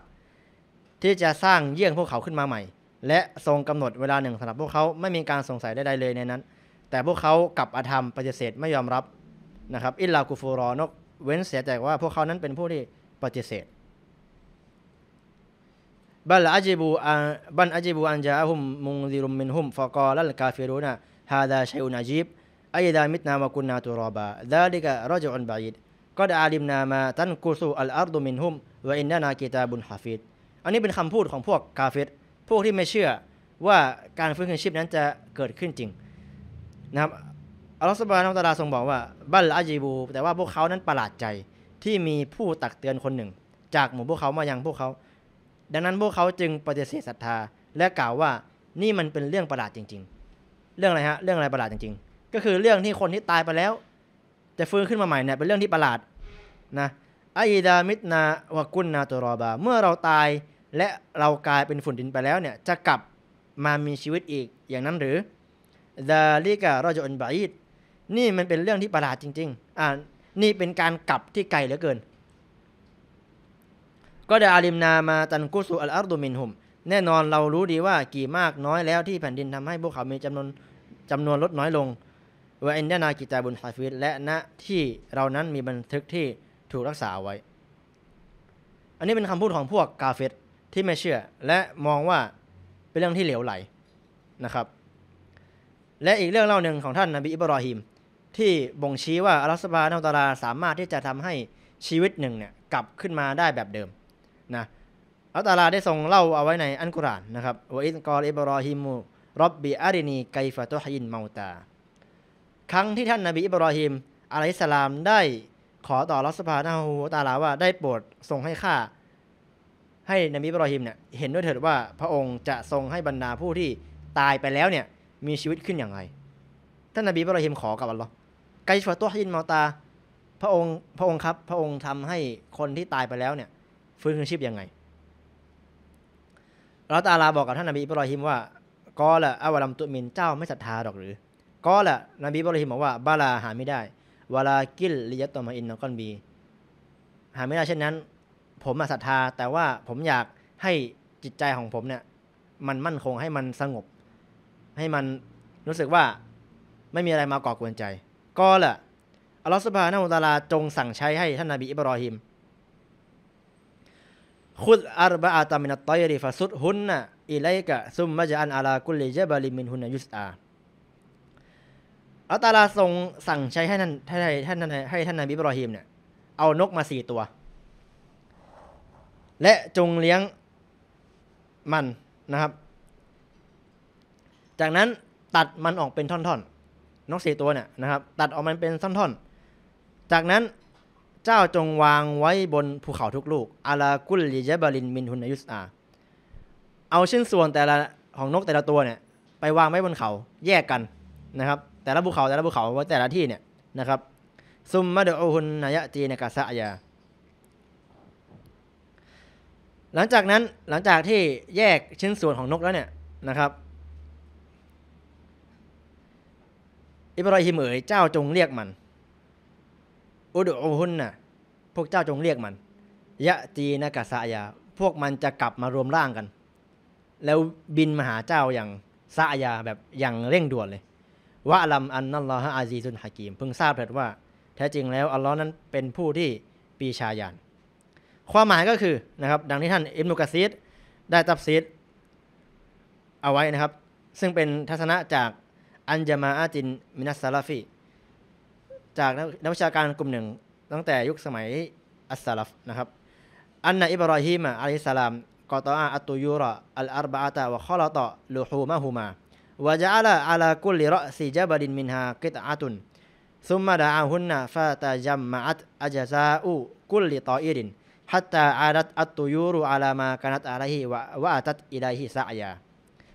ที่จะสร้างเยี่ยงพวกเขาขึ้นมาใหม่ และทรงกำหนดเวลาหนึ่งสำหรับพวกเขาไม่มีการสงสัยใดๆเลยในนั้นแต่พวกเขากลับอาธรรมปฏิเสธไม่ยอมรับนะครับอิลลากูฟูรอนกเว้นเสียแต่ว่า พวกเขานั้นเป็นผู้ที่ปฏิเสธบัลอาจิบูอันบัลอาจิบูอันจะฮุมมุงดิรุมมินหุมฟะกอลัลกาฟิรุนะฮาดาชัยอุนอาจิบอายดามิตนามะกุนนาตุรอบะดาลิกะรจุอันบายิดก็ดอาลิมนามาตันกุสูอัลอาร์ดุมินหุมวอินนานากิตาบุนฮาฟิดอันนี้เป็นคำพูดของพวกกาฟิดพวกที่ไม่เชื่อว่าการฟื้นคืนชีพนั้นจะเกิดขึ้นจริงนะครับอัลลอฮฺสุบานะตาลาทรงบอกว่าบัลอาจิบูแต่ว่าพวกเขานั้นประหลาดใจ ที่มีผู้ตักเตือนคนหนึ่ง จากหมู่พวกเขามายังพวกเขาดังนั้นพวกเขาจึงปฏิเสธศรัทธาและกล่าวว่านี่มันเป็นเรื่องประหลาดจริงๆ เรื่องอะไรฮะ เรื่องอะไรประหลาดจริงๆ ก็คือเรื่องที่คนที่ตายไปแล้ว จะฟื้นขึ้นมาใหม่เนี่ยเป็นเรื่องที่ประหลาดนะอีดามิตนาวกุนนาตรอบาเมื่อเราตายและเรากลายเป็นฝุ่นดินไปแล้วเนี่ยจะกลับมามีชีวิตอีกอย่างนั้นหรือดาลิการอจอนบาอิดนี่มันเป็นเรื่องที่ประหลาดจริงๆอ่านี่เป็นการกลับที่ไกลเหลือเกินก็ได้อาลิมนามาตันกุสุอัลอัรดุมินหุม แน่นอนเรารู้ดีว่ากี่มากน้อยแล้วที่แผ่นดินทำให้พวกเขามีจำนวนจำนวนลดน้อยลงวอินดานากิตาบุญฮาฟิดและณที่เรานั้นมีบันทึกที่ถูกรักษาไว้ อันนี้เป็นคำพูดของพวกกาเฟตที่ไม่เชื่อ และมองว่าเป็นเรื่องที่เหลวไหลนะครับ และอีกเรื่องเล่าหนึ่งของท่านนบีอิบรอฮิมที่บ่งชี้ว่าอัลลอฮฺสบานาตาราสามารถที่จะทำให้ชีวิตหนึ่งเนี่ยกลับขึ้นมาได้แบบเดิมนะอัลตาลาได้ทรงเล่าเอาไว้ในอันกุรานนะครับวอิสกอลอิบรอฮิมูรับบีอารินีไกฟะตุฮยินเมาตา ครั้งที่ท่านนาบีอิบรอฮิมอะลัยสลามได้ขอต่อรัสภานาหูตาลาว่าได้โปรดทรงให้ข้าให้นบีอิบรอฮิมเนี่ยเห็นด้วยเถิดว่าพระองค์จะทรงให้บรรดาผู้ที่ตายไปแล้วเนี่ยมีชีวิตขึ้นอย่างไร ท่านนบีอิบรอฮิมขอกับอัลลอฮ์ไกฟะตุฮยินเมาตา พระองค์ พระองค์ครับ พระองค์ทำให้คนที่ตายไปแล้วเนี่ยฟื้นคืนชีพยังไงเราตาลาบอกกับท่านนบีอิบรอฮิมว่าก็ละอวลัมตุมินเจ้าไม่ศรัทธาดอกหรือ ก็ละนบีอิบรอฮิมบอกว่า บาลาหาไม่ได้วลากิลลิยตมาอินนก้อนบี หาไม่ได้เช่นนั้น ผมศรัทธาแต่ว่าผมอยากให้จิตใจของผมเนี่ย มันมั่นคงให้มันสงบ ให้มันรู้สึกว่าไม่มีอะไรมาก่อกวนใจก็ละอัลลอฮฺสุบฮานะฮูตาลา จงสั่งใช้ให้ท่านนาบีอิบรอฮิมคุดอาร์บะอาตามินัตตยรีฟาสุดหุนนะอิไลกะซุมมะจานอาลากุลลเจบาลิมินหุนนยุสอาอัตาลาทรงสั่งใช้ให้ท่านให้ท่านให้ท่านนายบิบรอฮิมเนี่ย เอานกมาสี่ตัว และจงเลี้ยงมันนะครับ จากนั้นตัดมันออกเป็นท่อนๆ นกสี่ตัวเนี่ยนะครับ ตัดออกมันเป็นท่อนๆจากนั้นเจ้าจงวางไว้บนภูเขาทุกลูกอาลากุลิยะบาลินมินหุนยุสอา เอาชิ้นส่วนแต่ละของนกแต่ละตัวเนี่ยไปวางไว้บนเขาแยกกันนะครับแต่ละภูเขาแต่ละภูเขาไว้แต่ละที่เนี่ยนะครับซุมมาเดอฮุนนายะจีนกาซะยาหลังจากนั้นหลังจากที่แยกชิ้นส่วนของนกแล้วเนี่ยนะครับ อิบราฮิมเอ๋ยเจ้าจงเรียกมันอุดอุหุนนะพวกเจ้าจงเรียกมัน ยะจีนกสะยา พวกมันจะกลับมารวมร่างกัน แล้วบินมาหาเจ้าอย่างสะยา แบบอย่างเร่งด่วนเลย วะลัมอันนัลลอฮะอาซีซุนฮากีม เพิ่งทราบเถิดว่าแท้จริงแล้ว อัลลอฮ์นั้นเป็นผู้ที่ปีชาญาณ ความหมายก็คือนะครับดังที่ท่าน อิบนุกะซีดได้ตับซีดเอาไว้นะครับ ซึ่งเป็นทัศนะจากอันจามาอาจินมินัสซาลาฟีจากนักวิชาการกลุ่มหนึ่งตั้งแต่ยุคสมัยอัสซาลฟนะครับ อันนอิบรอฮิมอะลัยสลามกอตอาอัตุยุรอัลอาร์บะตะวะคอลตะลูฮูมะฮูมาวะจัลอัลากุลิรอซีจับดินมินฮากิตอาตุนซุมมาดาหุนนาฟาตาจัมมาอัตอัจซาอูกุลิตออิริน ฮัตตาอา d ั t อ t ุ u y u r u ala ma า a n a ั a l a i ะ i wa w ะตัดอิลัยฮิซ a ยา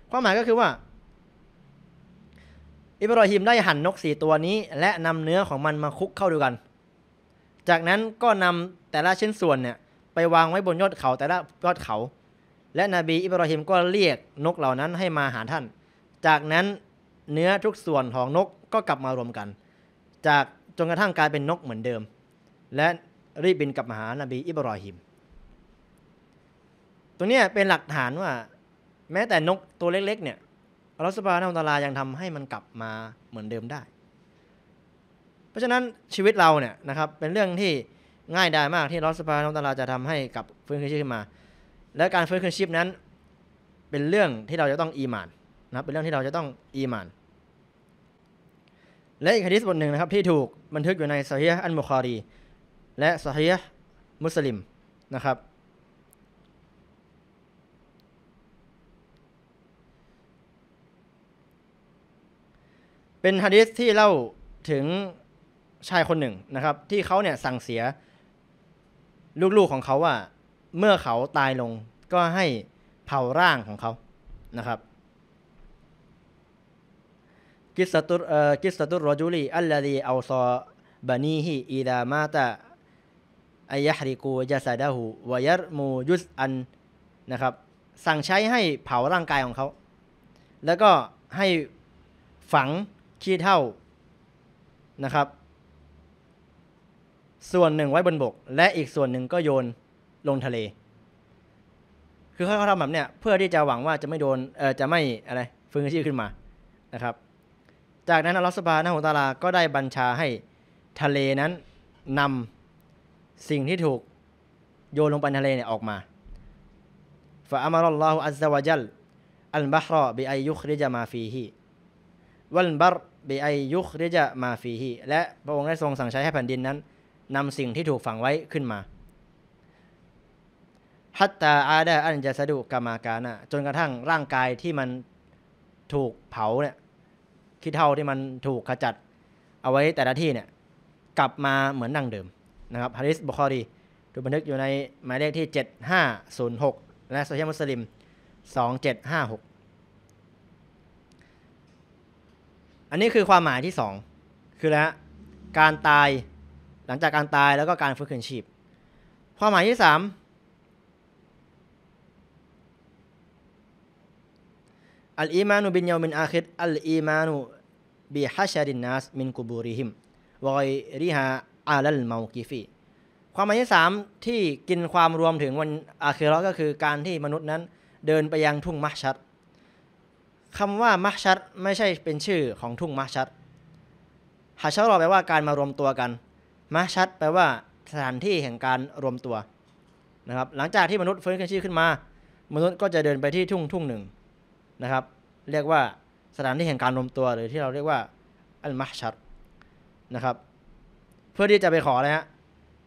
ความหมายก็คือว่าอิบราฮิมได้หั่นนกสี่ตัวนี้ และนำเนื้อของมันมาคุกเข้าด้วยกัน จากนั้นก็นำแต่ละชิ้นส่วนเนี่ยไปวางไว้บนยอดเขาแต่ละยอดเขา และนบีอิบราฮิมก็เรียกนกเหล่านั้นให้มาหาท่าน จากนั้นเนื้อทุกส่วนของนกก็กลับมารวมกัน จากจนกระทั่งกลายเป็นนกเหมือนเดิม และรีบบินกลับมาหานบีอิบรอฮิม ตัวนี้เป็นหลักฐานว่า แม้แต่นกตัวเล็กๆเนี่ยอัลอสปบฮานอัลลายังทำให้มันกลับมาเหมือนเดิมได้ เพราะฉะนั้นชีวิตเราเนี่ยนะครับเป็นเรื่องที่ง่ายได้มากที่รัลอสปบฮานอัลลาจะทำให้กลับฟื้นคืนชีพขึ้นมา และการฟื้นคืนชีพนั้น เป็นเรื่องที่เราจะต้องอีมานนะครับเป็นเรื่องที่เราจะต้องอีมาน และอีกฮะดี่บทหนึ่งนะครับที่ถูกบันทึกอยู่ในซาฮีอันมุคารีและซาฮีมุสลิมนะครับเป็นฮะดิษที่เล่าถึงชายคนหนึ่งนะครับ ที่เขาเนี่ยสั่งเสียลูกๆของเขาว่า เมื่อเขาตายลงก็ให้เผาร่างของเขานะครับกิสตุเอ่อกิสตุรจุลีอัลลดีเอาซอบานีฮีอีดามาตะอายะฮริกูยาซาดาหูวายัรมูยุสอันนะครับ สั่งใช้ให้เผาร่างกายของเขา แล้วก็ให้ฝังขี้เท่านะครับ ส่วนหนึ่งไว้บนบก และอีกส่วนหนึ่งก็โยนลงทะเล คือเขาทำแบบเนี้ยเพื่อที่จะหวังว่าจะไม่โดนเออจะไม่อะไรฟื้นชีพขึ้นมานะครับ จากนั้นอัลลอฮฺสุบานะฮุตาลาก็ได้บัญชาให้ทะเลนั้นนำสิ่งที่ถูกโยนลงไปทะเลเนี่ยออกมา ฟะอัมรัลลอฮฺอัลซาวะจัลอัลบะฮรอ บิอายุคริจามาฟีฮีวัลบาร์บีไอยุคเรจะมาฟีฮีและพระองค์ได้ทรงสั่งใช้ให้แผ่นดินนั้นนำสิ่งที่ถูกฝังไว้ขึ้นมาฮัตตาอาดาอันจะสะดุกามากานะจนกระทั่งร่างกายที่มันถูกเผาเนี่ยคิดเท่าที่มันถูกขจัดเอาไว้แต่ละที่เนี่ยกลับมาเหมือนดังเดิมนะครับฮาริสบุคอรีถูกบันทึกอยู่ในหมายเลขที่ 7506 และโซเชียลมุสลิม 2756อันนี้คือความหมายที่ 2 คือแล้วการตายหลังจากการตายแล้วก็การฟื้นคืนชีพ ความหมายที่สามอัลอีมานุบินยามินอาคิดอัลอีมานุบิฮัชรินนัสมินกุบูริฮิมวอยริฮาอาลัลเมากีฟี ความหมายที่สามที่กินความรวมถึงวันอาคิรอก็คือการที่มนุษย์นั้นเดินไปยังทุ่งมัชชัดคำว่ามัชชัดไม่ใช่เป็นชื่อของทุ่งมัชชัด หาชชารอแปลว่าการมารวมตัวกันมัชชัด แปลว่าสถานที่แห่งการรวมตัวนะครับ หลังจากที่มนุษย์ฟื้นคืนชีพขึ้นมา มนุษย์ก็จะเดินไปที่ทุ่งทุ่งหนึ่งนะครับ เรียกว่าสถานที่แห่งการรวมตัว หรือที่เราเรียกว่าอัลมัชชัดนะครับ เพื่อที่จะไปขออะไรฮะ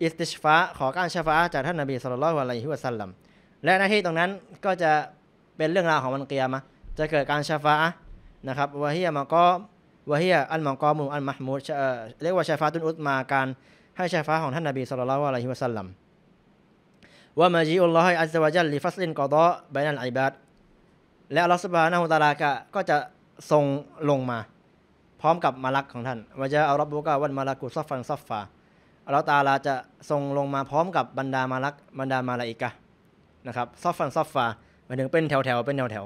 อิสติชฟาขอการชฟาจากท่านนบีสุลต่านละฮวะลยฮิวะซัลลัม และหน้าที่ตรงนั้นก็จะเป็นเรื่องราวของวันเกียร์มาจะเกิดการชาฟะนะครับ วะฮียมาก็วะฮียอันมังกอมุอันมหมูดเรียกว่าชาฟะตุนอุตมาการให้ชาฟะของท่านนบีสุลต่านละอะลัยฮิวะสัลลัมว่ามาจีอุลลอฮ์อัลซวะจัลลิฟัสลินกอดะบนันอิบาดและอัลลอฮ์สุบฮานะฮุตาลากะก็จะทรงลงมา พร้อมกับมาลักของท่านวะจะเอารอบบุกะวันมาลักุซัฟฟันซัฟฟาอัลลอฮ์ตาลาจะทรงลงมาพร้อมกับบรรดามาลักบรรดามาลาอิกะนะครับซัฟฟันซัฟฟาหมายถึงเป็นแถวแถวเป็นแถวแถว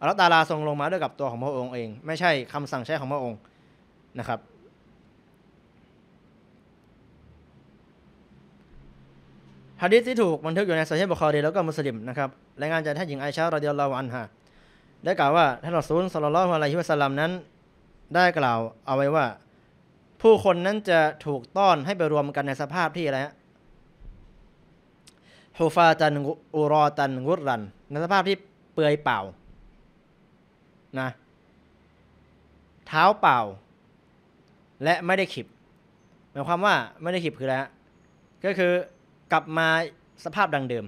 อัลตาลาทรงลงมาด้วยกับตัวของพระองค์เอง ไม่ใช่คำสั่งใช้ของพระองค์นะครับฮะดิษที่ถูกบันทึกอยู่ในสเยบุคอรีแล้วก็มุสลิมนะครับรายงานจากท่านหญิงไอชาเราเดียลลาวันฮะได้กล่าวว่าท่านรอซูลสุลลัลฮุอะลัยฮิวะสัลลัมนั้น ได้กล่าวเอาไว้ว่า ผู้คนนั้นจะถูกต้อนให้ไปรวมกันในสภาพที่อะไรฮะฮูฟาตันอูรอตันกุรันในสภาพที่เปื่อยเปล่านะ เท้าเปล่า และไม่ได้ขิบหมายความว่าไม่ได้ขิบคืออะไร ก็คือกลับมาสภาพดังเดิม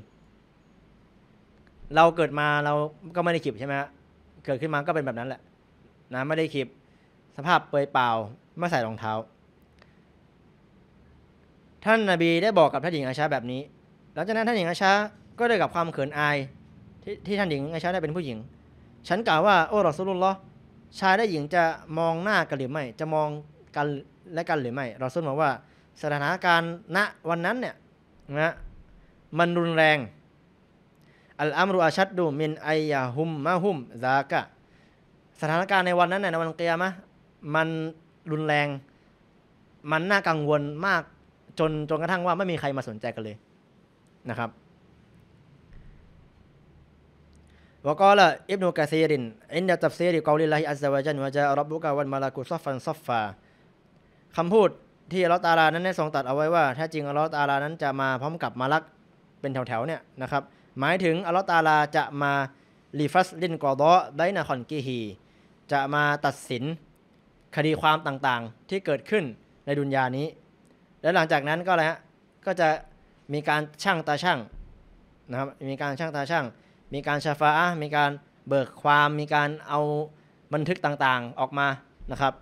เราเกิดมาเราก็ไม่ได้ขิบใช่ไหมฮะเกิดขึ้นมาก็เป็นแบบนั้นแหละนะไม่ได้ขิบ สภาพเปยเปล่าไม่ใส่รองเท้า ท่านนาบีได้บอกกับท่านหญิงอาชาแบบนี้หลังจากนั้นท่านหญิงอาชาก็ได้กับความเขินอายที่ท่านหญิงอาชาได้เป็นผู้หญิงฉันกล่าวว่าโอ้รอสุลุลอชายและหญิงจะมองหน้ากันหรือไม่จะมองกันและกันหรือไม่เราสุลบอกว่า สถานการณ์ณวันนั้นเนี่ยนะมันรุนแรงอัลอัมรุอาชัดดู มินไอยาฮุม มาฮุมซากะ สถานการณ์ในวันนั้นในวันเกียมะมันรุนแรง มันน่ากังวลมาก จนจนกระทั่งว่าไม่มีใครมาสนใจกันเลยนะครับวกกละอออิิิบนนนซซรรดัี وقال ابن ك ث ي ั ع ن ะ تفسير قول บ ل ل ه عز و ج วั ج ม ء ر ب กุซัฟฟันซัฟฟาคำพูดที่อัลลอฮ์ตาลานั้นได้ทรงตัดเอาไว้ว่าถ้าจริงอัลลอฮ์ตาลานั้นจะมาพร้อมกับมาลักเป็นแถวๆเนี่ยนะครับหมายถึงอัลลอฮ์ตาลาจะมาลีฟัสลินกอดอไดนาคอนกีฮีจะมาตัดสิน คดีความต่างๆที่เกิดขึ้นในดุนยานี้ และหลังจากนั้นก็อะไรฮะก็จะมีการช่างตาช่างนะครับมีการช่างตาช่างมีการชาฟามีการเบิกความ มีการเอาบันทึกต่างๆออกมานะครับ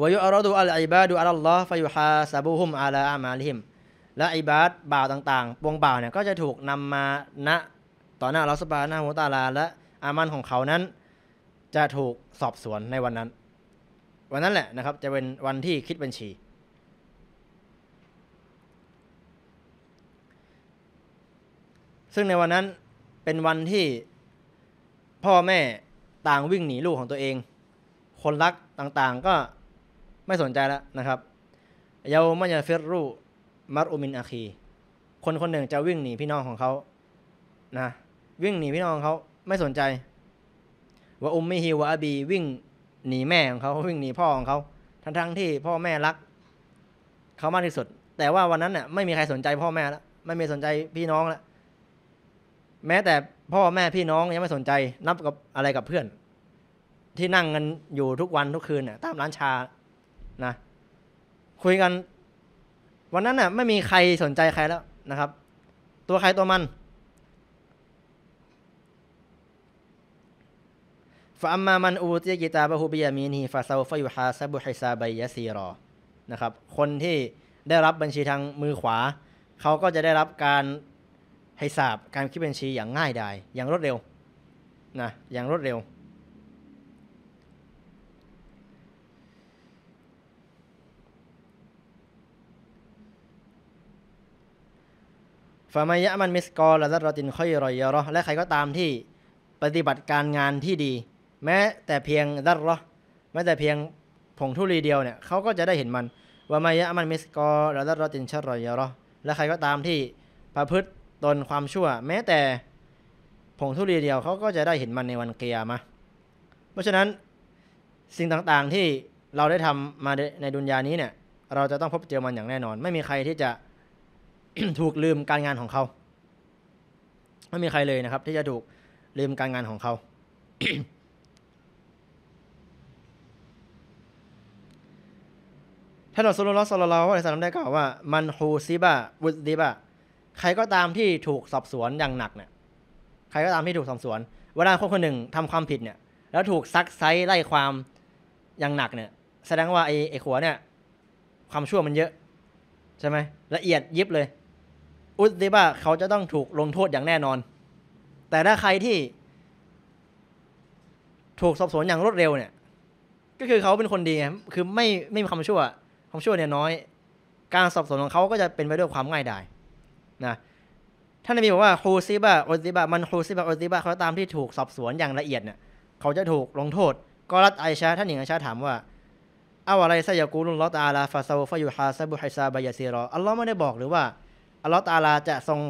วายุอารดูอัลอิบาดูอัลลอฮ์ฟายุฮาซาบูฮุมอาลาอามาลิฮิมและอิบาดบ่าวต่างๆปวงบ่าวเนี่ยก็จะถูกนำมาณต่อหน้าลอสบาหน้ามุตาลาและอามันของเขานั้นจะถูกสอบสวนในวันนั้น วันนั้นแหละนะครับจะเป็นวันที่คิดบัญชีซึ่งในวันนั้นเป็นวันที่พ่อแม่ต่างวิ่งหนีลูกของตัวเอง คนรักต่างๆก็ไม่สนใจแล้วนะครับเยาวมัญเฟรรูมารุมินอาคี คนคนหนึ่งจะวิ่งหนีพี่น้องของเขานะวิ่งหนีพี่น้องของเขาไม่สนใจ ว่าอุมมิฮิวะอบีวิ่งหนีแม่ของเขาวิ่งหนีพ่อของเขาทั้งทั้งที่พ่อแม่รักเขามากที่สุด แต่ว่าวันนั้นเนี่ยไม่มีใครสนใจพ่อแม่แล้วไม่มีสนใจพี่น้องแล้วแม้แต่พ่อแม่พี่น้อง ยังไม่สนใจนับกับอะไรกับเพื่อน ที่นั่งกันอยู่ทุกวันทุกคืนน่ะตามร้านชานะคุยกัน วันนั้นน่ะไม่มีใครสนใจใครแล้วนะครับ ตัวใครตัวมันฟาอัมมามันอูติยกิตาบะฮูบิยามีนีฟาซาฟายุฮาซาบุฮิซาบัยยซีรอนะครับ คนที่ได้รับบัญชีทางมือขวา เขาก็จะได้รับการให้ทราบการคิดบัญชีอย่างง่ายดายอย่างรวดเร็วนะอย่างรวดเร็วฟามายะมันมิสกอละซัดรอตินค่อยรอยยรอและใครก็ตามที่ปฏิบัติการงานที่ดี แม้แต่เพียงดัดรอแม้แต่เพียงผงทุลีเดียวเนี่ยเขาก็จะได้เห็นมันวามายะมันมิสกอละซัดรอตินชัดรอยยรอและใครก็ตามที่ประพฤติตนความชั่วแม้แต่ผงทุรีเดียวเขาก็จะได้เห็นมันในวันเกียร์มา เพราะฉะนั้นสิ่งต่างๆที่เราได้ทำมาในดุนยานี้เนี่ย เราจะต้องพบเจอมันอย่างแน่นอน ไม่มีใครที่จะถูกลืมการงานของเขา ไม่มีใครเลยนะครับ ที่จะถูกลืมการงานของเขาท่านอัสลลอฮ์สัลลัลลอฮุอะลัยฮิสซาลัมได้กล่าวว่ามันฮูซิบะวุดิบะใครก็ตามที่ถูกสอบสวนอย่างหนักเนี่ย ใครก็ตามที่ถูกสอบสวน เวลาคนคนหนึ่งทำความผิดเนี่ย แล้วถูกซักไซไล่ความอย่างหนักเนี่ย แสดงว่าไอ้ไอ้ขัวเนี่ย ความชั่วมันเยอะ ใช่ไหม ละเอียดยิบเลย อุตติบาเขาจะต้องถูกลงโทษอย่างแน่นอน แต่ถ้าใครที่ ถูกสอบสวนอย่างรวดเร็วเนี่ย ก็คือเขาเป็นคนดีคือไม่ไม่มีความชั่ว ความชั่วเนี่ยน้อย การสอบสวนของเขาก็จะเป็นไปด้วยความง่ายดายนะท่านนบีบอกว่าครูซิบะโอซิบะมันครูซิบะโอซิบะเขาตามที่ถูกสอบสวนอย่างละเอียดเนี่ยเขาจะถูกลงโทษกอรัตไอชา ท่านหญิงไอชาถามว่าเอาอะไรซะยากูลุลลอตาลาฟาซาฟายูฮาซาบุไฮซาบายาซีรออัลลอฮ์ไม่ได้บอกหรือว่าอัลลอฮ์ตาลา จะทรง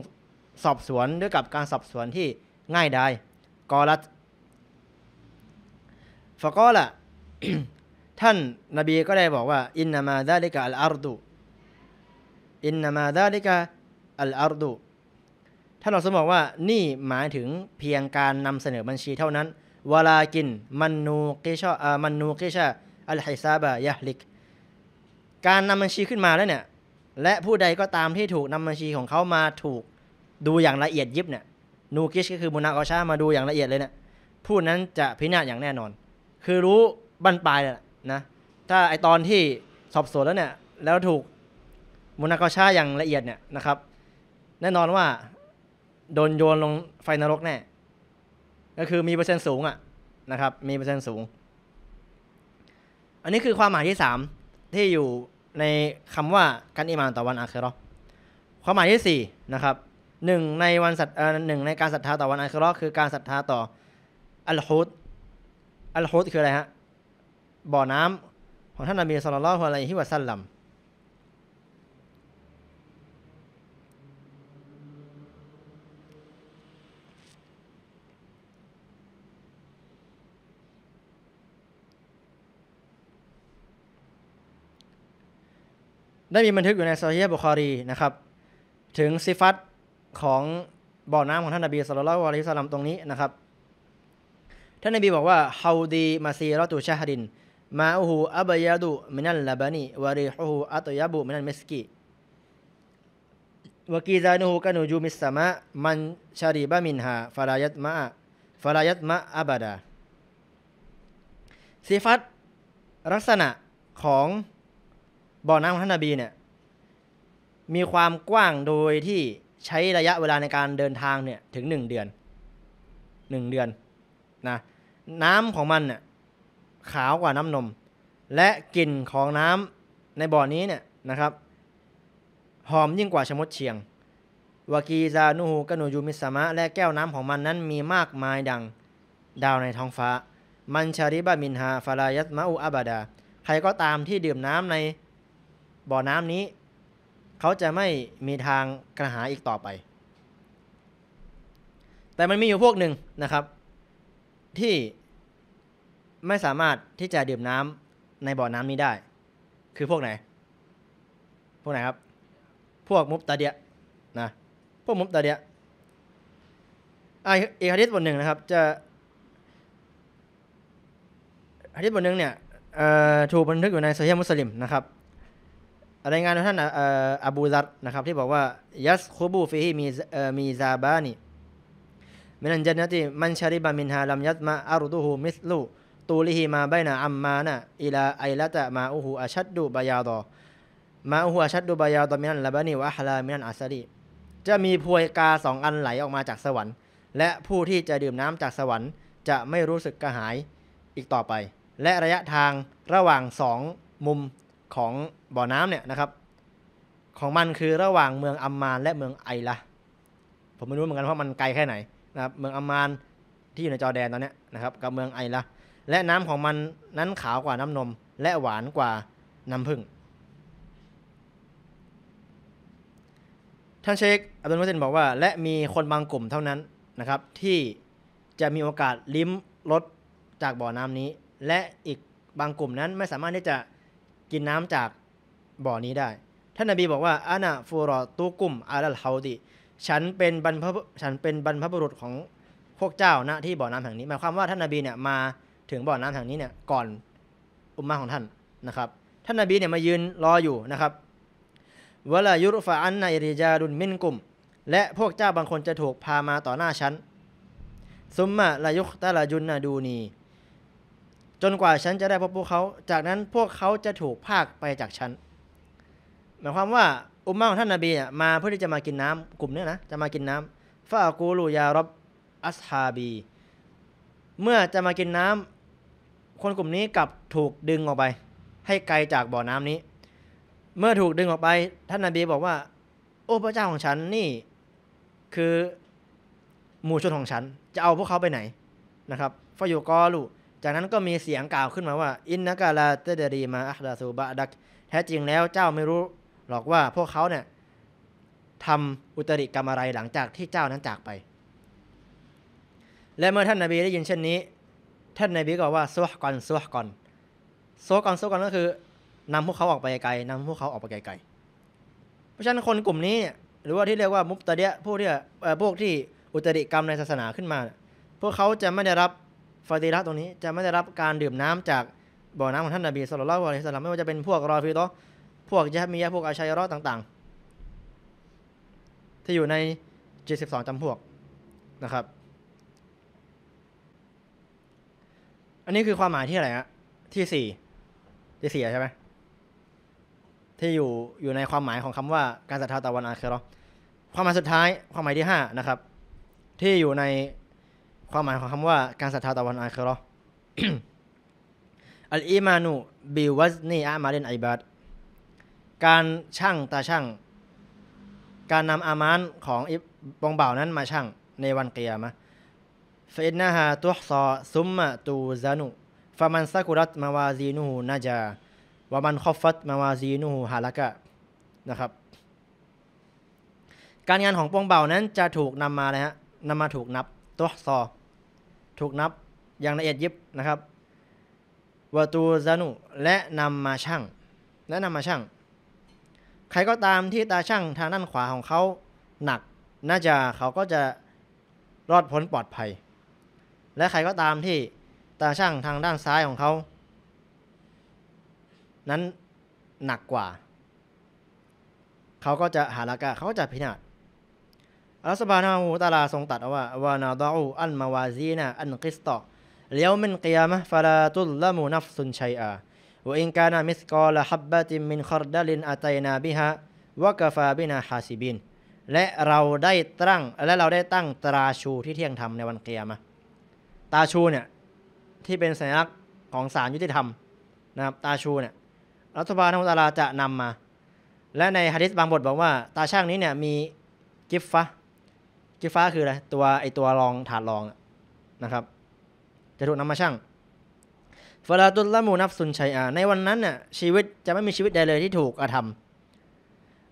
สอบสวนด้วยกับการสอบสวนที่ง่ายได้กอรัตฟะกอละท่านนบีก็ได้บอกว่าอินนามาดาลิกะอัลอาร์ดุอินนามาดาลิกะอัลอารดูท่านอัลสมบอกว่านี่หมายถึงเพียงการนำเสนอบัญชีเท่านั้นวลากินมันนูกิชาอามันนูกิชาอัลฮิซาบะยะลิก การนำบัญชีขึ้นมาแล้วเนี่ย และผู้ใดก็ตามที่ถูกนำบัญชีของเขามาถูกดูอย่างละเอียดยิบเนี่ย นูกิชก็คือมุนาอชา มาดูอย่างละเอียดเลยเนี่ย ผู้นั้นจะพินาศอย่างแน่นอน คือรู้บั้นปลายหละนะ ถ้าไอตอนที่สอบสวนแล้วเนี่ย แล้วถูกมุนาอชาอย่างละเอียดเนี่ยนะครับแน่นอนว่าโดนโยนลงไฟนรกแน่ ก็คือมีเปอร์เซ็นต์สูงอะนะครับ มีเปอร์เซ็นต์สูง อันนี้คือความหมายที่สามที่อยู่ในคำว่าการอิมานต่อวันอาคิรอความหมายที่สี่นะครับหนึ่งในวันศรัทหนึ่งในการศรัทธาต่อวันอาคิรอคือการศรัทธาต่ออัลฮุดอัลฮุดคืออะไรฮะบ่อน้ำของท่านนบีสุลลัาลฮ์อะไรฮิวะซัลลัมได้มีบันทึกอยู่ในซอฮีบุคอรีนะครับถึงซิฟัตของบ่อน้ำของท่านนบีสุลต่านวะลิสลัมตรงนี้นะครับท่านนบีบอกว่า ฮาวดีมาซีรอตุชาฮดินมาอูฮูอับยาดุมินัลลาบานีวารีฮูอัตยาบุมินัลมสกีวกีซานูฮูกานูจูมิสซามะมันชารีบะมินฮาฟารายัตมะฟารายัตมะอับดาซิฟัตลักษณะของบ่อน้ำของท่านนบีเนี่ยมีความกว้างโดยที่ใช้ระยะเวลาในการเดินทางเนี่ยถึงหนึ่งเดือนหนึ่งเดือนนะน้ำของมันเนี่ยขาวกว่าน้ำนม และกลิ่นของน้ำในบ่อนี้เนี่ยนะครับ หอมยิ่งกว่าชมดเชียงวากีซานูฮูกนูยูมิสมะและแก้วน้ำของมันนั้นมีมากมายดังดาวในท้องฟ้า มันชาริบะมินฮาฟาลายัตมาอูอาบาดาใครก็ตามที่ดื่มน้ำในบ่อน้ำนี้เขาจะไม่มีทางกระหายอีกต่อไป แต่มันมีอยู่พวกหนึ่งนะครับ ที่ไม่สามารถที่จะดื่มน้ำในบ่อน้ำนี้ได้ คือพวกไหนพวกไหนครับ พวกมุบตาเดียนะพวกมุบตาเดียอีกฮะดิษบทหนึ่งนะครับจะฮะดิษบทหนึ่งเนี่ยถูกบันทึกอยู่ในเซเียมุสลิมนะครับรายงานของท่านอับูซัดนะครับที่บอกว่ายัสคูบูฟีมีมีซาบานีมินันจันนติมันชาริบามินฮาลัมยัตมาอารุตุฮูมิสลู ตูลิฮีมาใบนาอัมมานะอิลาไอละตะมาอูฮูอาชัดดูบายาดอมาอูฮูอาชัดดูบายาดอมินันลาบานีวะฮลามินันอัสดีจะมีพวยกาสองอันไหลออกมาจากสวรรค์ และผู้ที่จะดื่มน้ำจากสวรรค์ จะไม่รู้สึกกระหายอีกต่อไป และระยะทางระหว่างสองมุมของบ่อน้ำเนี่ยนะครับของมันคือระหว่างเมืองอัมมาน และเมืองไอละผมไม่รู้เหมือนกันว่ามันไกลแค่ไหนนะครับเมืองอัมมานที่อยู่ในจอแดนตอนนี้นะครับกับเมืองไอละและน้ำของมันนั้นขาวกว่าน้ำนม และหวานกว่าน้าผึ้งท่านเชคอับดุลมุสลิมบอกว่า และมีคนบางกลุ่มเท่านั้นนะครับที่จะมีโอกาสลิ้มรสจากบ่อน้ำนี้และอีกบางกลุ่มนั้นไม่สามารถที่จะกินน้ำจากบ่อนี้ได้ ท่านนบีบอกว่าอานาฟูรอตูกุมอาลัลฮาดีฉันเป็นบรรพฉันเป็นบรรพบุรุษของพวกเจ้าณที่บ่อน้ำแห่งนี้ หมายความว่าท่านนบีเนี่ยมาถึงบ่อน้ำแห่งนี้เนี่ยก่อนอุมมาของท่านนะครับ ท่านนบีเนี่ยมายืนรออยู่นะครับ เวลายุรฟาอันนาริยาดุนมินกุม และพวกเจ้าบางคนจะถูกพามาต่อหน้าฉัน ซุมมะลายุคตาลายุนนาดูนี จนกว่าฉันจะได้พบพวกเขา จากนั้นพวกเขาจะถูกภาคไปจากฉันหมายความว่าอุมมาของท่านนาบีเนี่ยมาเพื่อที่จะมากินน้ำกลุ่มเนี้ยนะจะมากินน้ำฟากูลูยารบอัสฮาบี เมื่อจะมากินน้ำคนกลุ่มนี้กลับถูกดึงออกไป ให้ไกลจากบ่อน้ำนี้ เมื่อถูกดึงออกไปท่านนาบีบอกว่าโอ้พระเจ้าของฉันนี่คือหมู่ชนของฉันจะเอาพวกเขาไปไหนนะครับฟาโยกอลูจากนั้นก็มีเสียงกล่าวขึ้นมาว่าอินนากาลาเตเดรีมาอัคดาซูบะดักแท้จริงแล้วเจ้าไม่รู้หรอกว่าพวกเขาเนี่ยทำอุตริกรรมอะไรหลังจากที่เจ้านั้นจากไป และเมื่อท่านนาบีได้ยินเช่นนี้ ท่านนาบีก็ว่าซุฮกอนซุกอนโซกอนโซกอนก็คือนำพวกเขาออกไปไกลนำพวกเขาออกไปไกลเพราะฉะนั้นคนกลุ่มนี้หรือว่าที่เรียกว่ามุตตะเดียพวกที่พวกที่อุตริกรรมในศาสนาขึ้นมาพวกเขาจะไม่ได้รับฟาดีละตรงนี้ จะไม่ได้รับการดื่มน้ำจากบ่อน้ำของท่านนบีสุลต่านละอัลลอฮไม่ว่าจะเป็นพวกรอฟิโตพวกยะมียะพวกอาชัยรอต่าง ๆ ที่อยู่ใน72จำพวกนะครับ อันนี้คือความหมายที่อะไรฮะที่สี่ที่สี่ใช่ไหมที่อยู่อยู่ในความหมายของคำว่าการศรัทธาตะวันอาเคโรความหมายสุดท้ายความหมายที่ห้านะครับที่อยู่ในความหมายของคำว่าการศรัทธาตะวันอาเคโรอัลอีมานุบิวัสนีอามาเลนไอบาดการช่างตาช่าง การนำอามานของอิบบงบ่าวนั้นมาช่างในวันเกียร์มะฟอินนาฮาตุฮซอซุมมะตูซานุฟามันซากุรัตมาวาซีนูนาจาวามันคอฟัตมาวาซีนูฮาละกะ นะครับ การงานของปองเบานั้นจะถูกนำมาเลยฮะนำมาถูกนับตัวซอ ถูกนับอย่างละเอียดยิบนะครับวตูซานุและนำมาช่าง และนำมาช่างใครก็ตามที่ตาช่างทางด้านขวาของเขาหนัก น่าจะเขาก็จะรอดพ้นปลอดภัย และใครก็ตามที่ตาช่างทางด้านซ้ายของเขา นั้นหนักกว่า เขาก็จะหาละกะเขาจะพินาศอัลสบานาหูตาลาทรงตัดว่าวานาดอูอันมาวาซีนะอันกิสตอเลี้ยวมินเกียมะฟาลาตุลละมูนัฟซุนชัยอาวอินกานามิสกอลฮับบะติมินคอร์ดลินอัตัยนาบิฮะวะกฟาบินาฮาซิบินและเราได้ตั้งและเราได้ตั้งตราชูที่เที่ยงธรรมในวันเกียรมาตาชูเนี่ย ที่เป็นสัญลักษณ์ของศาลยุติธรรมนะครับตาชูเนี่ย รัฐบาลนองตาลาจะนำมา และในฮะดิษบางบทบอกว่า ตาช่างนี้เนี่ยมีกิฟฟ้ากิฟฟ้าคืออะไรตัวไอตัวรองถาดรองนะครับจะถูกนำมาช่างฟลาตุลละมูนับสุนชัยอาในวันนั้นน่ะชีวิตจะไม่มีชีวิตใดเลยที่ถูกอาธรรม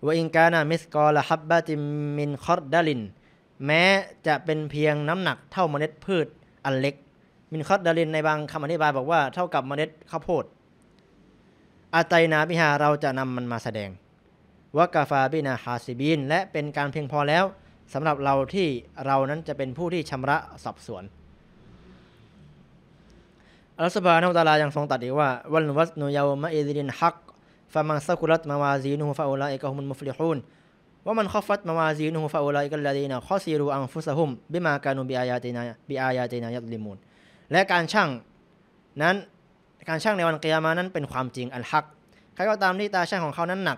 วอิงกานามิสกอลฮับบาติมินคอร์ดาลิน แม้จะเป็นเพียงน้ำหนักเท่าเมล็ดพืชอันเล็ก มินคอร์ดาลินในบางคำอธิบายบอกว่าเท่ากับเมล็ดข้าวโพดอาไตนาบิฮาเราจะนำมันมาแสดงวกาฟาบินาฮาซิบินและเป็นการเพียงพอแล้วสำหรับเราที่เรานั้นจะเป็นผู้ที่ชำระสอบสวนอัลสบานุตาลายังทรงตัดอีกว่าวันวัสนุยาวมะอิดินฮักฟามังสักุลัตมาวาซีนูฟาอุลาอิกะฮุมุมุฟลิฮูนว่ามันขฟัดมาวาซีนูฟาอุลาอิกะลาดีนาข้อซีรูอังฟุสฮุม บิมาการุบิอายาตินาบิอายาตินายัตลิมูน และการช่างนั้น การช่างในวันกิยามานั้นเป็นความจริงอันฮัก ใครก็ตามที่ตาช่างของเขานั้นหนัก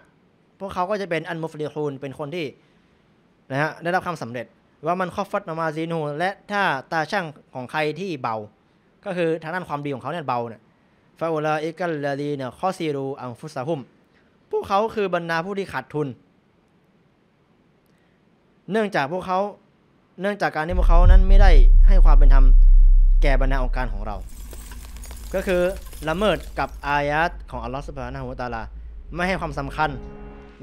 พวกเขาก็จะเป็นอันมุฟลิฮูน เป็นคนที่นะฮะได้รับความสำเร็จว่ามันข้อฟัดมาวาซีนู และถ้าตาช่างของใครที่เบาก็คือ ทางด้านความดีของเขาเนี่ยเบาเนี่ยฟาอุลาอิกัลลาดีเนี่ยข้อซีรูอังฟุสซาฮุมพวกเขาคือบรรดาผู้ที่ขาดทุน เนื่องจากพวกเขาเนื่องจากการที่พวกเขานั้นไม่ได้ให้ความเป็นธรรมแก่บรรดาองค์การของเรา ก็คือ ละเมิดกับอายัดของอัลลอฮฺสุบฮานะฮูวะตาลาไม่ให้ความสำคัญ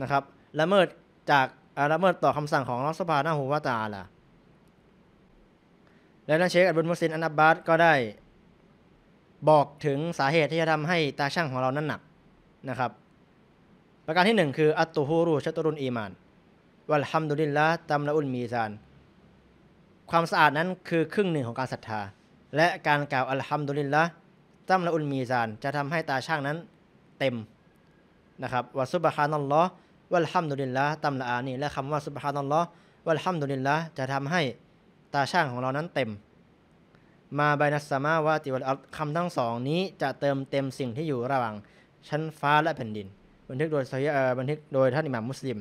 นะครับละเมิดจากละเมิดต่อคำสั่งของอัลลอฮฺสุบฮานะฮูวะตาลาและนั่นเชคอับดุลมุสลิมอันอับบาสก็ได้บอกถึงสาเหตุที่จะทำให้ตาช่างของเรานั้นหนักนะครับประการที่1คืออัตตูฮูรูชัตุรุนอีมานวัลฮัมดุลิลละตัมละอุลมีซาน ความสะอาดนั้นคือครึ่งหนึ่งของการศรัทธา และการกล่าวอัลฮัมดุลิลละตัมละอุลมีซานจะทำให้ตาช่างนั้นเต็มนะครับวะซุบฮานัลลอฮ์วัลฮัมดุลิลละตัมละอานีและคำว่าซุบฮานัลลอฮ์วัลฮัมดุลิลละจะทำให้ตาช่างของเรานั้นเต็มมาบานัสมาวาติวัลอัลคำทั้งสองนี้จะเติมเต็มสิ่งที่อยู่ระหว่าง ชั้นฟ้าและแผ่นดิน บันทึกโดยบันทึกโดยท่านอิหม่ามมุสลิม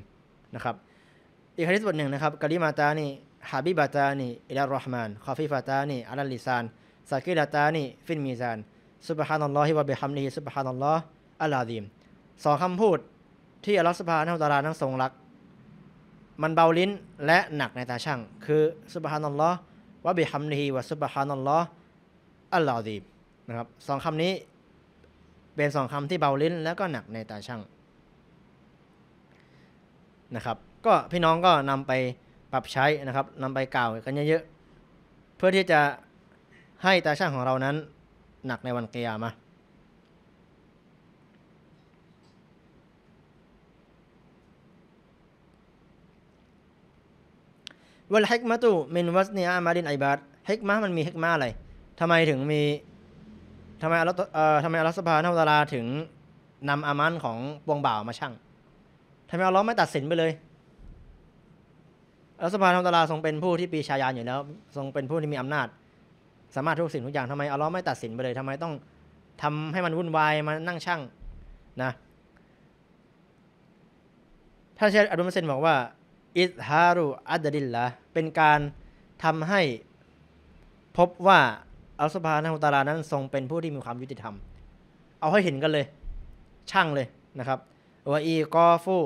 นะครับ อีกฮะด่ษบทหนึ่งนะครับกะลิมาตา นีฮาบิบาตา นี่ อิลลรอฮ์มานคาฟิฟาตานี่อัลลิซานซากิลาตา นีฟินมีซานซุบฮานัลลอฮิวะบิฮัมดีฮิซุบฮานัลลอฮ์อัลลาดีมสองคำพูดที่อัลลอฮ์สุบฮานะตาลาทั้งทรงรัก มันเบาลิ้นและหนักในตาช่างคือซุบฮานัลลอฮ์วะบิฮัมดีวะซุบฮานัลลอฮ์อัลลอฮีนะครับสองคำนี้เป็นสองคำที่เบาลิ้นแล้วก็หนักในตาช่างนะครับก็พี่น้องก็นำไปปรับใช้นะครับนำไปกล่าวกันเยอะๆเพื่อที่จะให้ตาช่างของเรานั้นหนักในวันเกียร์มาวลฮิกมาตุมินวัสเนียมาดินไอบาดฮิกมามันมีฮิกมาอะไร ทำไมถึงมีทำไมอัลเอ่อทำไมอัลสภานาตัลลาถึงนำอามันของปวงบ่าวมาชั่งทำไมอัลลอฮ์ไม่ตัดสินไปเลยอัลสภานาตัลลาทรงเป็นผู้ที่ปีชายานอยู่แล้ว ทรงเป็นผู้ที่มีอำนาจ สามารถทุกสิ่งทุกอย่างทำไมอัลลอฮ์ไม่ตัดสินไปเลยทำไมต้องทำให้มันวุ่นวาย มานั่งชั่งนะท่านเชฟอดุลมาเซนบอกว่าอิสฮารุอัดดิลละเป็นการทำให้พบว่า อัลสภานะฮุตารานั้นทรงเป็นผู้ที่มีความยุติธรรม เอาให้เห็นกันเลย ช่างเลยนะครับวะอีกอฟู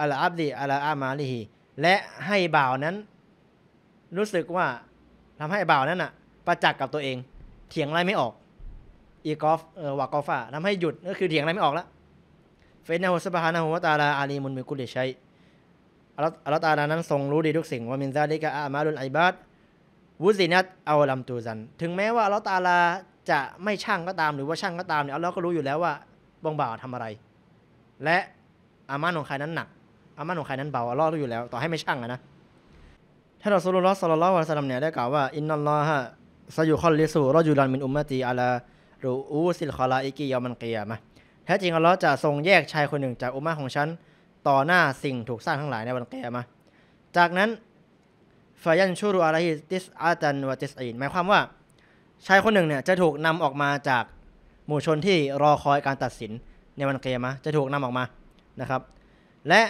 อัลอับดีอัลอามาลีฮีและให้บ่าวนั้น รู้สึกว่าทำให้บ่าวนั้นอะประจักษ์กับตัวเอง เถียงอะไรไม่ออก อีกอฟเออวากอฟ่าทำให้หยุดก็คือเถียงอะไรไม่ออกละเฟนนาฮุสบาฮานะฮุตาลาอาลีมุนมิกุลิชัยอัลลอฮตาลานั้นทรงรู้ดีทุกสิ่งว่ามินซาลิกะอามาลุนไอบาดวุซินัตเอาลัมตูซัน ถึงแม้ว่าอัลลอฮตาลาจะไม่ช่างก็ตามหรือว่าช่างก็ตามเนี่ยอัลลอฮ์ก็รู้อยู่แล้วว่าบงบ่าวทำอะไร และอามานของใครนั้นหนักอามานของใครนั้นเบาอัลลอฮ์รู้อยู่แล้วต่อให้ไม่ช่างนะท่านอัสลุลลอฮ์สัลลัลลอฮุอะลัยฮิสลัมเนี่ยได้กล่าวว่าอินนัลลอฮะซายุคอลลิสูรอยูรันมินอุมมตีอาลารูอูซิลคอลาอิกิยามันเกียมะแท้จริงอัลลอฮ์จะทรงแยกชายคนหนึ่งจากอุมมะของฉันต่อหน้าสิ่งถูกสร้างทั้งหลายในวันเกยมาจากนั้นฟายันชูรุอาราฮิติสอาจันวะติสอินหมายความว่าชายคนหนึ่งเนี่ยจะถูกนำออกมาจากหมู่ชนที่รอคอยการตัดสินในวันเกียรมาจะถูกนำออกมานะครับและ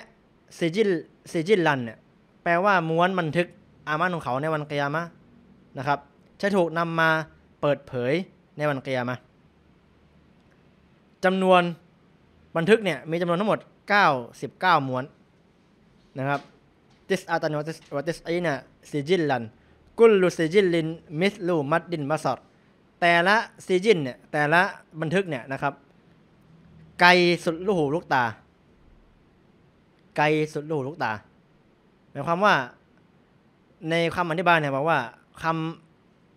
ซิจิลซิจิลลันเนี่ยแปลว่าม้วนบันทึกอามันของเขาในวันเกียรมานะครับจะถูกนำมาเปิดเผยในวันเกียรมาจำนวนบันทึกเนี่ยมีจำนวนทั้งหมด9 19ม้วนนะครับติสอาตันวติสวติสอีนะซีจินลัน กุลลุซีจินลิน มิสลูมัดดินมาสอดแต่ละซีจินเนี่ยแต่ละบันทึกเนี่ยนะครับ ไกลสุดลูกหูลูกตา ไกลสุดลูกหูลูกตา หมายความว่าในคำอธิบายเนี่ยบอกว่าค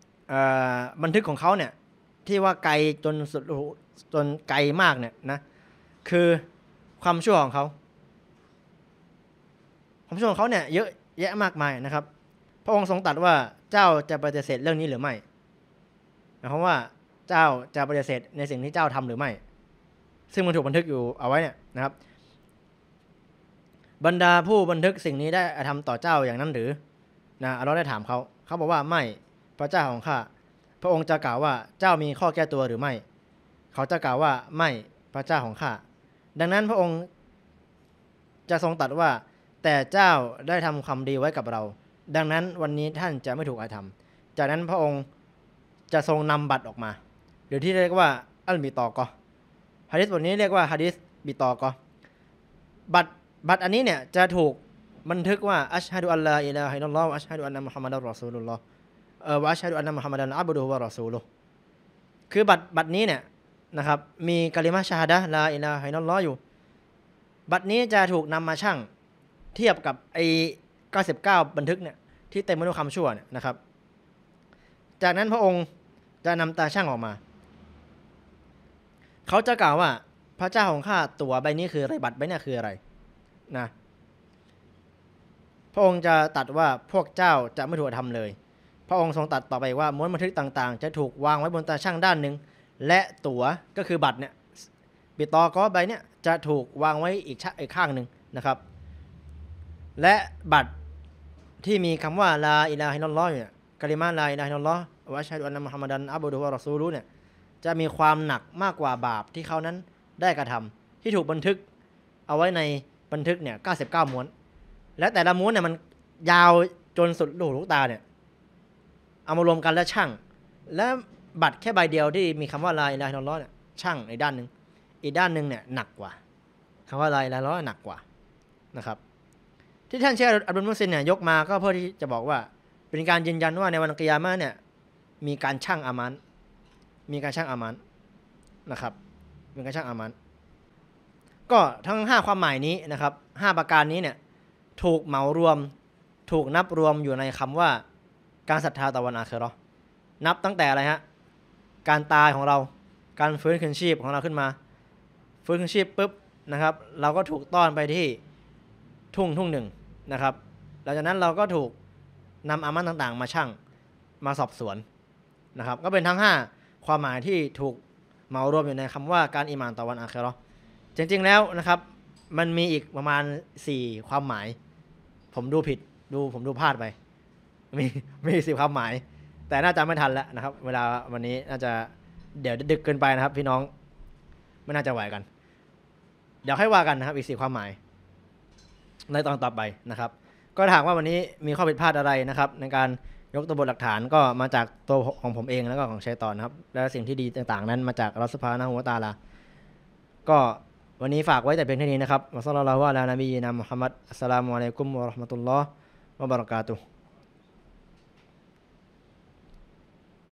ำบันทึกของเขาเนี่ยที่ว่าไกลจนสุดจนไกลมากเนี่ยนะคือความชั่วของเขา ความชั่วของเขาเนี่ยเยอะแยะมากมายนะครับ พระองค์ทรงตัดว่าเจ้าจะปฏิเสธเรื่องนี้หรือไม่หมายความว่าเจ้าจะปฏิเสธในสิ่งที่เจ้าทำหรือไม่ ซึ่งมันถูกบันทึกอยู่เอาไว้เนี่ยนะครับ บรรดาผู้บันทึกสิ่งนี้ได้ทำต่อเจ้าอย่างนั้นหรือ นะเราได้ถามเขา เขาบอกว่าไม่ พระเจ้าของข้า พระองค์จะกล่าวว่าเจ้ามีข้อแก้ตัวหรือไม่ เขาจะกล่าวว่าไม่พระเจ้าของข้าดังนั้นพระองค์จะทรงตัดว่า แต่เจ้าได้ทำความดีไว้กับเรา ดังนั้นวันนี้ท่านจะไม่ถูกอาธรรม จากนั้นพระองค์จะทรงนำบัตรออกมาหรือที่เรียกว่า อัลมีตอกอฮะดิษบทนี้เรียกว่าฮะดิษบิตอกอบัตรบัตรอันนี้เนี่ยจะถูกบันทึกว่าอัชฮะดุอัลลอฮ์อิลาฮิลลอฮ์อัชฮะดุอันนะมุฮัมมัดอัลรอซูลุลลอฮ์เอออัชฮะดุอันนะมุฮัมมัดอัลอับดุฮุวะรอซูลุคือบัตรบัตรนี้เนี่ยนะครับมีกะลิมาชาดะลาอิลาไฮนอลล้ออยู่บัตรนี้จะถูกนำมาชั่งเทียบกับไอ้99บันทึกเนี่ยที่เต็มไปด้วยคำชั่วเนี่ยนะครับจากนั้นพระองค์จะนำตาช่างออกมาเขาจะกล่าวว่าพระเจ้าของข้าตัวใบนี้คืออะไรบัตรใบนี้คืออะไรนะพระองค์จะตัดว่าพวกเจ้าจะไม่ถูกทำเลย พระองค์ทรงตัดต่อไปว่าม้วนบันทึกต่างๆ จะถูกวางไว้บนตาช่างด้านหนึ่งและตั๋วก็คือบัตรเนี่ยบิตอกอใบเนี่ยจะถูกวางไว้อีกชอีกข้างหนึ่งนะครับ และบัตรที่มีคำว่าลาอิลาฮินลลอฮ์เนี่ยกริมาลาอิลาฮินลลอฮ์วะชัยดุอันนะมุฮัมมัดันอับดุฮ์วะรอซูลุเนี่ยจะมีความหนักมากกว่าบาปที่เขานั้นได้กระทำ ที่ถูกบันทึกเอาไว้ในบันทึกเนี่ย99ม้วน และแต่ละม้วนเนี่ยมันยาวจนสุดหูลูกตาเนี่ยเอามารวมกันแล้วช่างและบัตรแค่ใบเดียวที่มีคำว่าลายลายนอลล์นช่างในด้านหนึ่งอีกด้านหนึ่งเนี่ยหนักกว่า คำว่าลายลายนอ้อนหนักกว่านะครับ ที่ท่านเชคอับดุลมุสลิมเนี่ยยกมาก็เพื่อที่จะบอกว่า เป็นการยืนยันว่าในวันกิยามะเนี่ยมีการช่างอามัน มีการช่างอามันนะครับมีการช่างอามันก็ทั้ง5ความหมายนี้นะครับ5 ประการนี้เนี่ยถูกเหมารวมถูกนับรวมอยู่ในคำว่า การศรัทธาต่อวันอาคือรนับตั้งแต่อะไรฮะการตายของเราการฟื้นคืนชีพของเราขึ้นมา ฟื้นคืนชีพปุ๊บนะครับ เราก็ถูกต้อนไปที่ทุ่งทุ่งหนึ่งนะครับ หลังจากนั้นเราก็ถูกนำอามันต่างๆ มาช่างมาสอบสวนนะครับ ก็เป็นทั้ง5ความหมายที่ถูกเหมารวมอยู่ในคำว่า การอิมานต่อวันอาคราจริง ๆ แล้วนะครับ มันมีอีกประมาณ4ความหมาย ผมดูผิดดูผมดูพลาดไป มีมีสิบความหมายแต่น่าจะไม่ทันแล้วนะครับ เวลาวันนี้น่าจะเดี๋ยวดึกเกินไปนะครับ พี่น้องไม่น่าจะไหวกัน เดี๋ยวให้ว่ากันนะครับอีกสี่ความหมาย ในตอนต่อไปนะครับ ก็ถามว่าวันนี้มีข้อผิดพลาดอะไรนะครับ ในการยกตัวบทหลักฐานก็มาจากตัวของผมเองแล้วก็ของชัยตอนนะครับ และสิ่งที่ดีต่างๆ นั้นมาจากรัสภานะหัวตาลาก็วันนี้ฝากไว้แต่เพียงเท่านี้นะครับมาสลลัลาว่าอะลานบีนะมุฮัมมัดอัสสลามุอะลัยกุมวะราะห์มะตุลลอฮ์วะบารักาตุฮ์